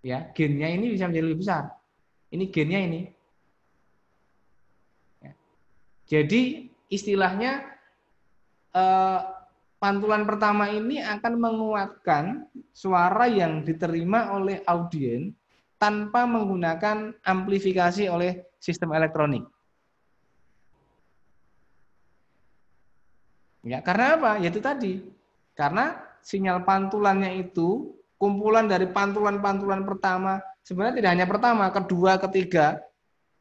ya, gainnya ini bisa menjadi lebih besar. Ini gainnya ini, jadi istilahnya eh, pantulan pertama ini akan menguatkan suara yang diterima oleh audien tanpa menggunakan amplifikasi oleh sistem elektronik. Ya, karena apa? Yaitu tadi. Karena sinyal pantulannya itu kumpulan dari pantulan-pantulan pertama, sebenarnya tidak hanya pertama, kedua, ketiga.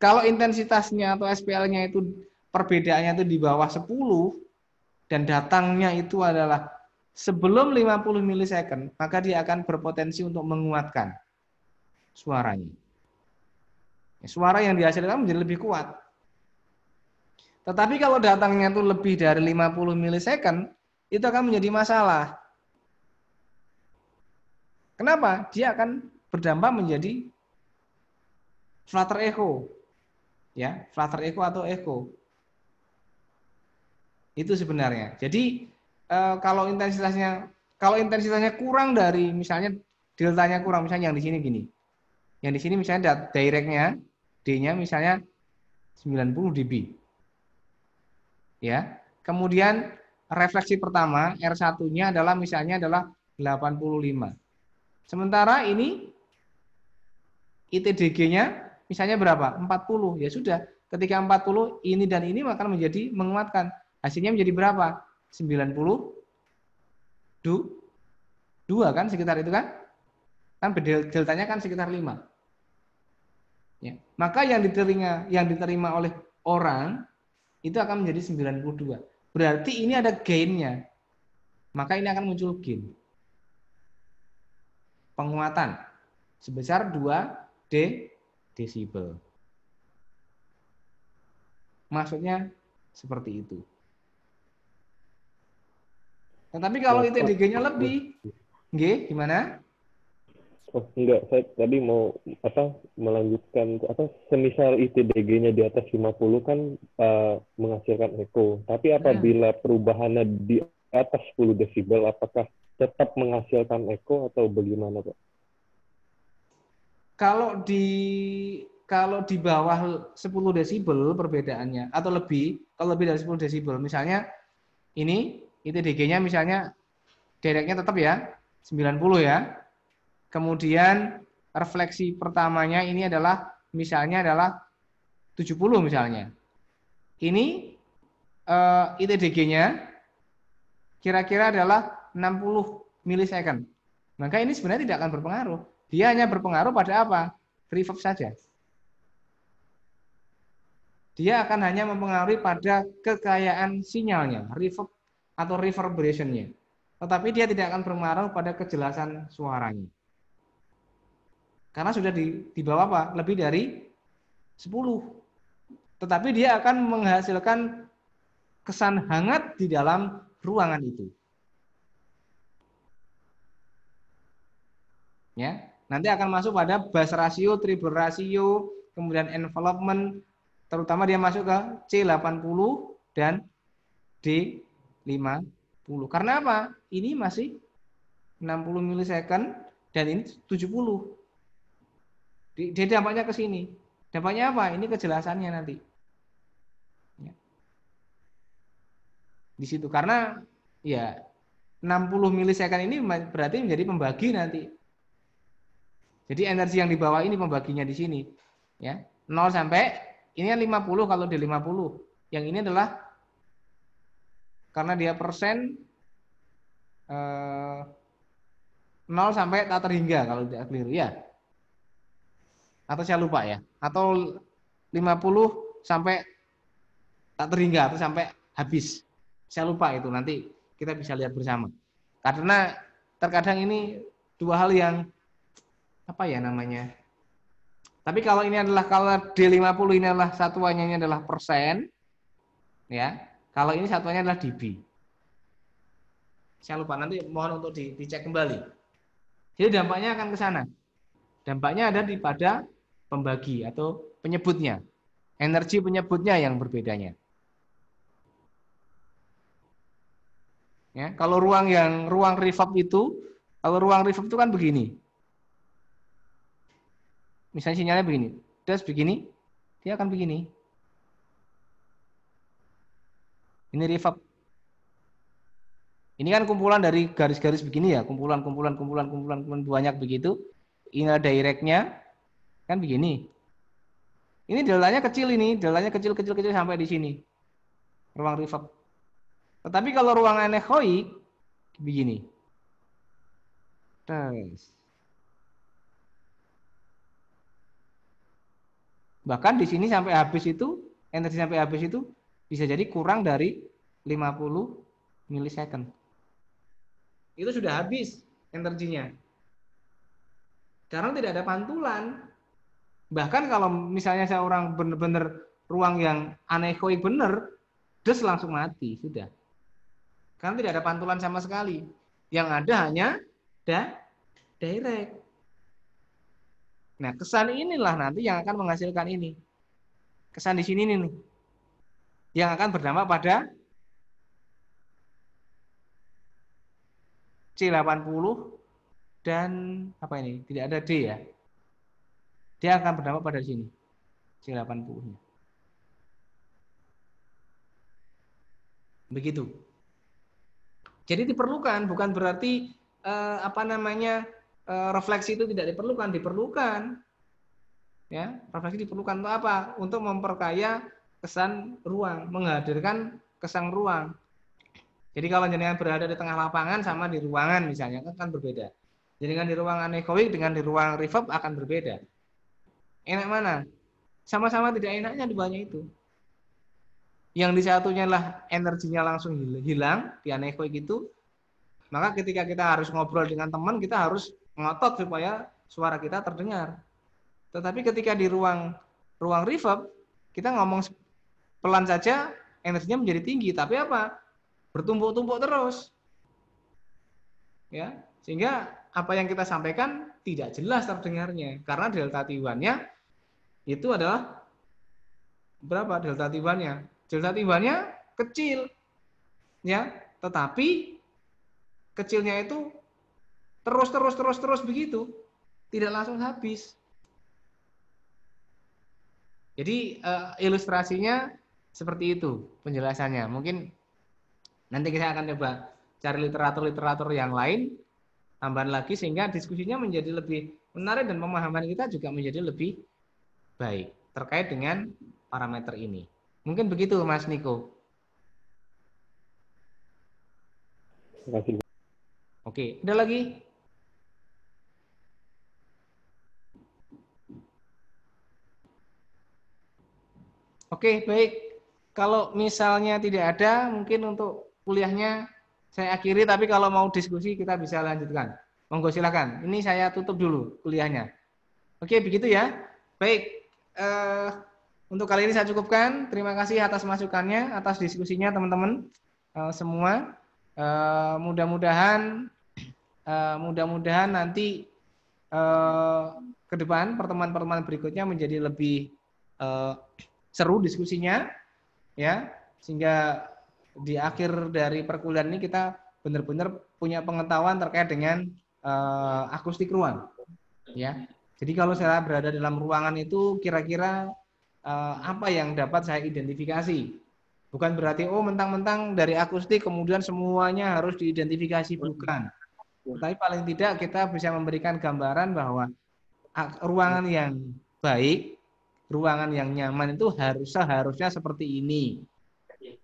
Kalau intensitasnya atau SPL-nya itu perbedaannya itu di bawah 10 dan datangnya itu adalah sebelum 50 milisecond, maka dia akan berpotensi untuk menguatkan suaranya. Ya, suara yang dihasilkan menjadi lebih kuat. Tetapi kalau datangnya itu lebih dari 50 milisecond, itu akan menjadi masalah. Kenapa? Dia akan berdampak menjadi flutter echo. Ya, flutter echo atau echo. Itu sebenarnya. Jadi eh, kalau intensitasnya kalau intensitasnya kurang dari misalnya deltanya kurang misalnya yang di sini gini. Yang di sini misalnya directnya D-nya misalnya 90 dB. Ya. Kemudian refleksi pertama R1-nya adalah misalnya adalah 85. Sementara ini ITDG-nya misalnya berapa? 40. Ya sudah, ketika 40 ini dan ini maka menjadi menguatkan. Hasilnya menjadi berapa? 90 du, 2 kan sekitar itu kan? Kan deltanya kan sekitar 5. Ya. Maka yang diterima yang diterima oleh orang itu akan menjadi 92. Berarti ini ada gainnya. Maka ini akan muncul gain. Penguatan sebesar 2 D desibel. Maksudnya seperti itu. Nah, tapi kalau ITDG-nya lebih, G, gimana? Oh, enggak, saya tadi mau apa melanjutkan atau semisal ITDG-nya di atas 50 kan uh, menghasilkan echo. Tapi apabila nah. perubahannya di atas 10 desibel apakah tetap menghasilkan echo atau bagaimana, Pak? Kalau di kalau di bawah 10 desibel perbedaannya atau lebih, kalau lebih dari 10 desibel misalnya ini ITDG-nya misalnya dereknya tetap ya 90 ya. Kemudian refleksi pertamanya ini adalah misalnya adalah 70 misalnya. Ini eh, ITDG-nya kira-kira adalah 60 milisecond. Maka ini sebenarnya tidak akan berpengaruh. Dia hanya berpengaruh pada apa? Reverb saja. Dia akan hanya mempengaruhi pada kekayaan sinyalnya, reverb atau reverberationnya. Tetapi dia tidak akan berpengaruh pada kejelasan suaranya. Karena sudah di, di bawah apa? Lebih dari 10. Tetapi dia akan menghasilkan kesan hangat di dalam ruangan itu. Ya, nanti akan masuk pada bass ratio, triple ratio, kemudian envelopment, terutama dia masuk ke C80 dan D 50. Karena apa? Ini masih 60 milisecond dan ini 70. Jadi dampaknya ke sini. Dampaknya apa? Ini kejelasannya nanti. Ya. Di situ. Karena ya 60 milisecond ini berarti menjadi pembagi nanti. Jadi energi yang dibawa ini pembaginya di sini. Ya. 0 sampai ini kan 50 kalau di 50. Yang ini adalah karena dia persen eh, 0 sampai tak terhingga kalau tidak keliru ya. Atau saya lupa ya. Atau 50 sampai tak terhingga atau sampai habis. Saya lupa itu nanti kita bisa lihat bersama. Karena terkadang ini dua hal yang apa ya namanya? Tapi kalau ini adalah kalau D50 ini adalah satuannya ini adalah persen ya. Kalau ini satunya adalah dB. Saya lupa nanti mohon untuk di, dicek kembali. Jadi dampaknya akan ke sana. Dampaknya ada di pada pembagi atau penyebutnya. Energi penyebutnya yang berbedanya. Ya, kalau ruang yang ruang reverb itu, kalau ruang reverb itu kan begini. Misalnya sinyalnya begini, terus begini, dia akan begini. Ini rifab. Ini kan kumpulan dari garis-garis begini ya, kumpulan, kumpulan, kumpulan, kumpulan, banyak begitu. Ini directnya kan begini. Ini deltanya kecil ini, deltanya kecil, kecil, kecil sampai di sini. Ruang rifab. Tetapi kalau ruang anechoic begini. Terus. Bahkan di sini sampai habis itu, energi sampai habis itu bisa jadi kurang dari 50 milisecond. Itu sudah habis energinya. Karena tidak ada pantulan. Bahkan kalau misalnya saya orang benar-benar ruang yang anechoic benar, des langsung mati, sudah. Karena tidak ada pantulan sama sekali. Yang ada hanya da direct. Nah, kesan inilah nanti yang akan menghasilkan ini. Kesan di sini nih yang akan berdampak pada C80 dan apa ini? Tidak ada D ya. Dia akan berdampak pada sini. C80-nya. Begitu. Jadi diperlukan bukan berarti eh, apa namanya eh, refleksi itu tidak diperlukan, diperlukan. Ya, refleksi diperlukan untuk apa? Untuk memperkaya kesan ruang, menghadirkan kesan ruang. Jadi kalau jenengan berada di tengah lapangan sama di ruangan misalnya kan, kan berbeda. Jenengan di ruangan echoic dengan di ruang reverb akan berbeda. Enak mana? Sama-sama tidak enaknya di banyak itu. Yang di satunya lah energinya langsung hilang di anechoic itu. Maka ketika kita harus ngobrol dengan teman, kita harus ngotot supaya suara kita terdengar. Tetapi ketika di ruang ruang reverb, kita ngomong pelan saja energinya menjadi tinggi, tapi apa? Bertumpuk-tumpuk terus. Ya, sehingga apa yang kita sampaikan tidak jelas terdengarnya karena delta t nya itu adalah berapa delta t nya Delta t nya kecil. Ya, tetapi kecilnya itu terus terus terus terus begitu, tidak langsung habis. Jadi eh, ilustrasinya seperti itu penjelasannya. Mungkin nanti kita akan coba cari literatur-literatur yang lain tambahan lagi sehingga diskusinya menjadi lebih menarik dan pemahaman kita juga menjadi lebih baik terkait dengan parameter ini. Mungkin begitu Mas Niko. Terima kasih. Oke, ada lagi? Oke, baik. Kalau misalnya tidak ada, mungkin untuk kuliahnya saya akhiri, tapi kalau mau diskusi kita bisa lanjutkan. Monggo silakan. Ini saya tutup dulu kuliahnya. Oke, begitu ya. Baik. Uh, untuk kali ini saya cukupkan. Terima kasih atas masukannya, atas diskusinya teman-teman uh, semua. Uh, mudah-mudahan uh, mudah-mudahan nanti uh, ke depan pertemuan-pertemuan berikutnya menjadi lebih uh, seru diskusinya ya sehingga di akhir dari perkuliahan ini kita benar-benar punya pengetahuan terkait dengan uh, akustik ruang ya jadi kalau saya berada dalam ruangan itu kira-kira uh, apa yang dapat saya identifikasi bukan berarti oh mentang-mentang dari akustik kemudian semuanya harus diidentifikasi bukan tapi paling tidak kita bisa memberikan gambaran bahwa ah, ruangan yang baik ruangan yang nyaman itu harus seharusnya seperti ini.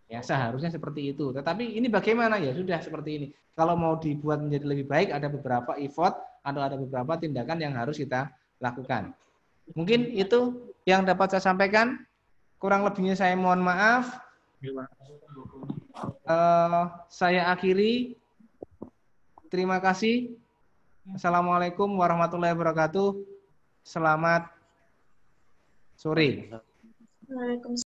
Ya, seharusnya seperti itu. Tetapi ini bagaimana? Ya sudah seperti ini. Kalau mau dibuat menjadi lebih baik ada beberapa effort atau ada beberapa tindakan yang harus kita lakukan. Mungkin itu yang dapat saya sampaikan. Kurang lebihnya saya mohon maaf. Uh, saya akhiri. Terima kasih. Assalamualaikum warahmatullahi wabarakatuh. Selamat sore. Waalaikumsalam.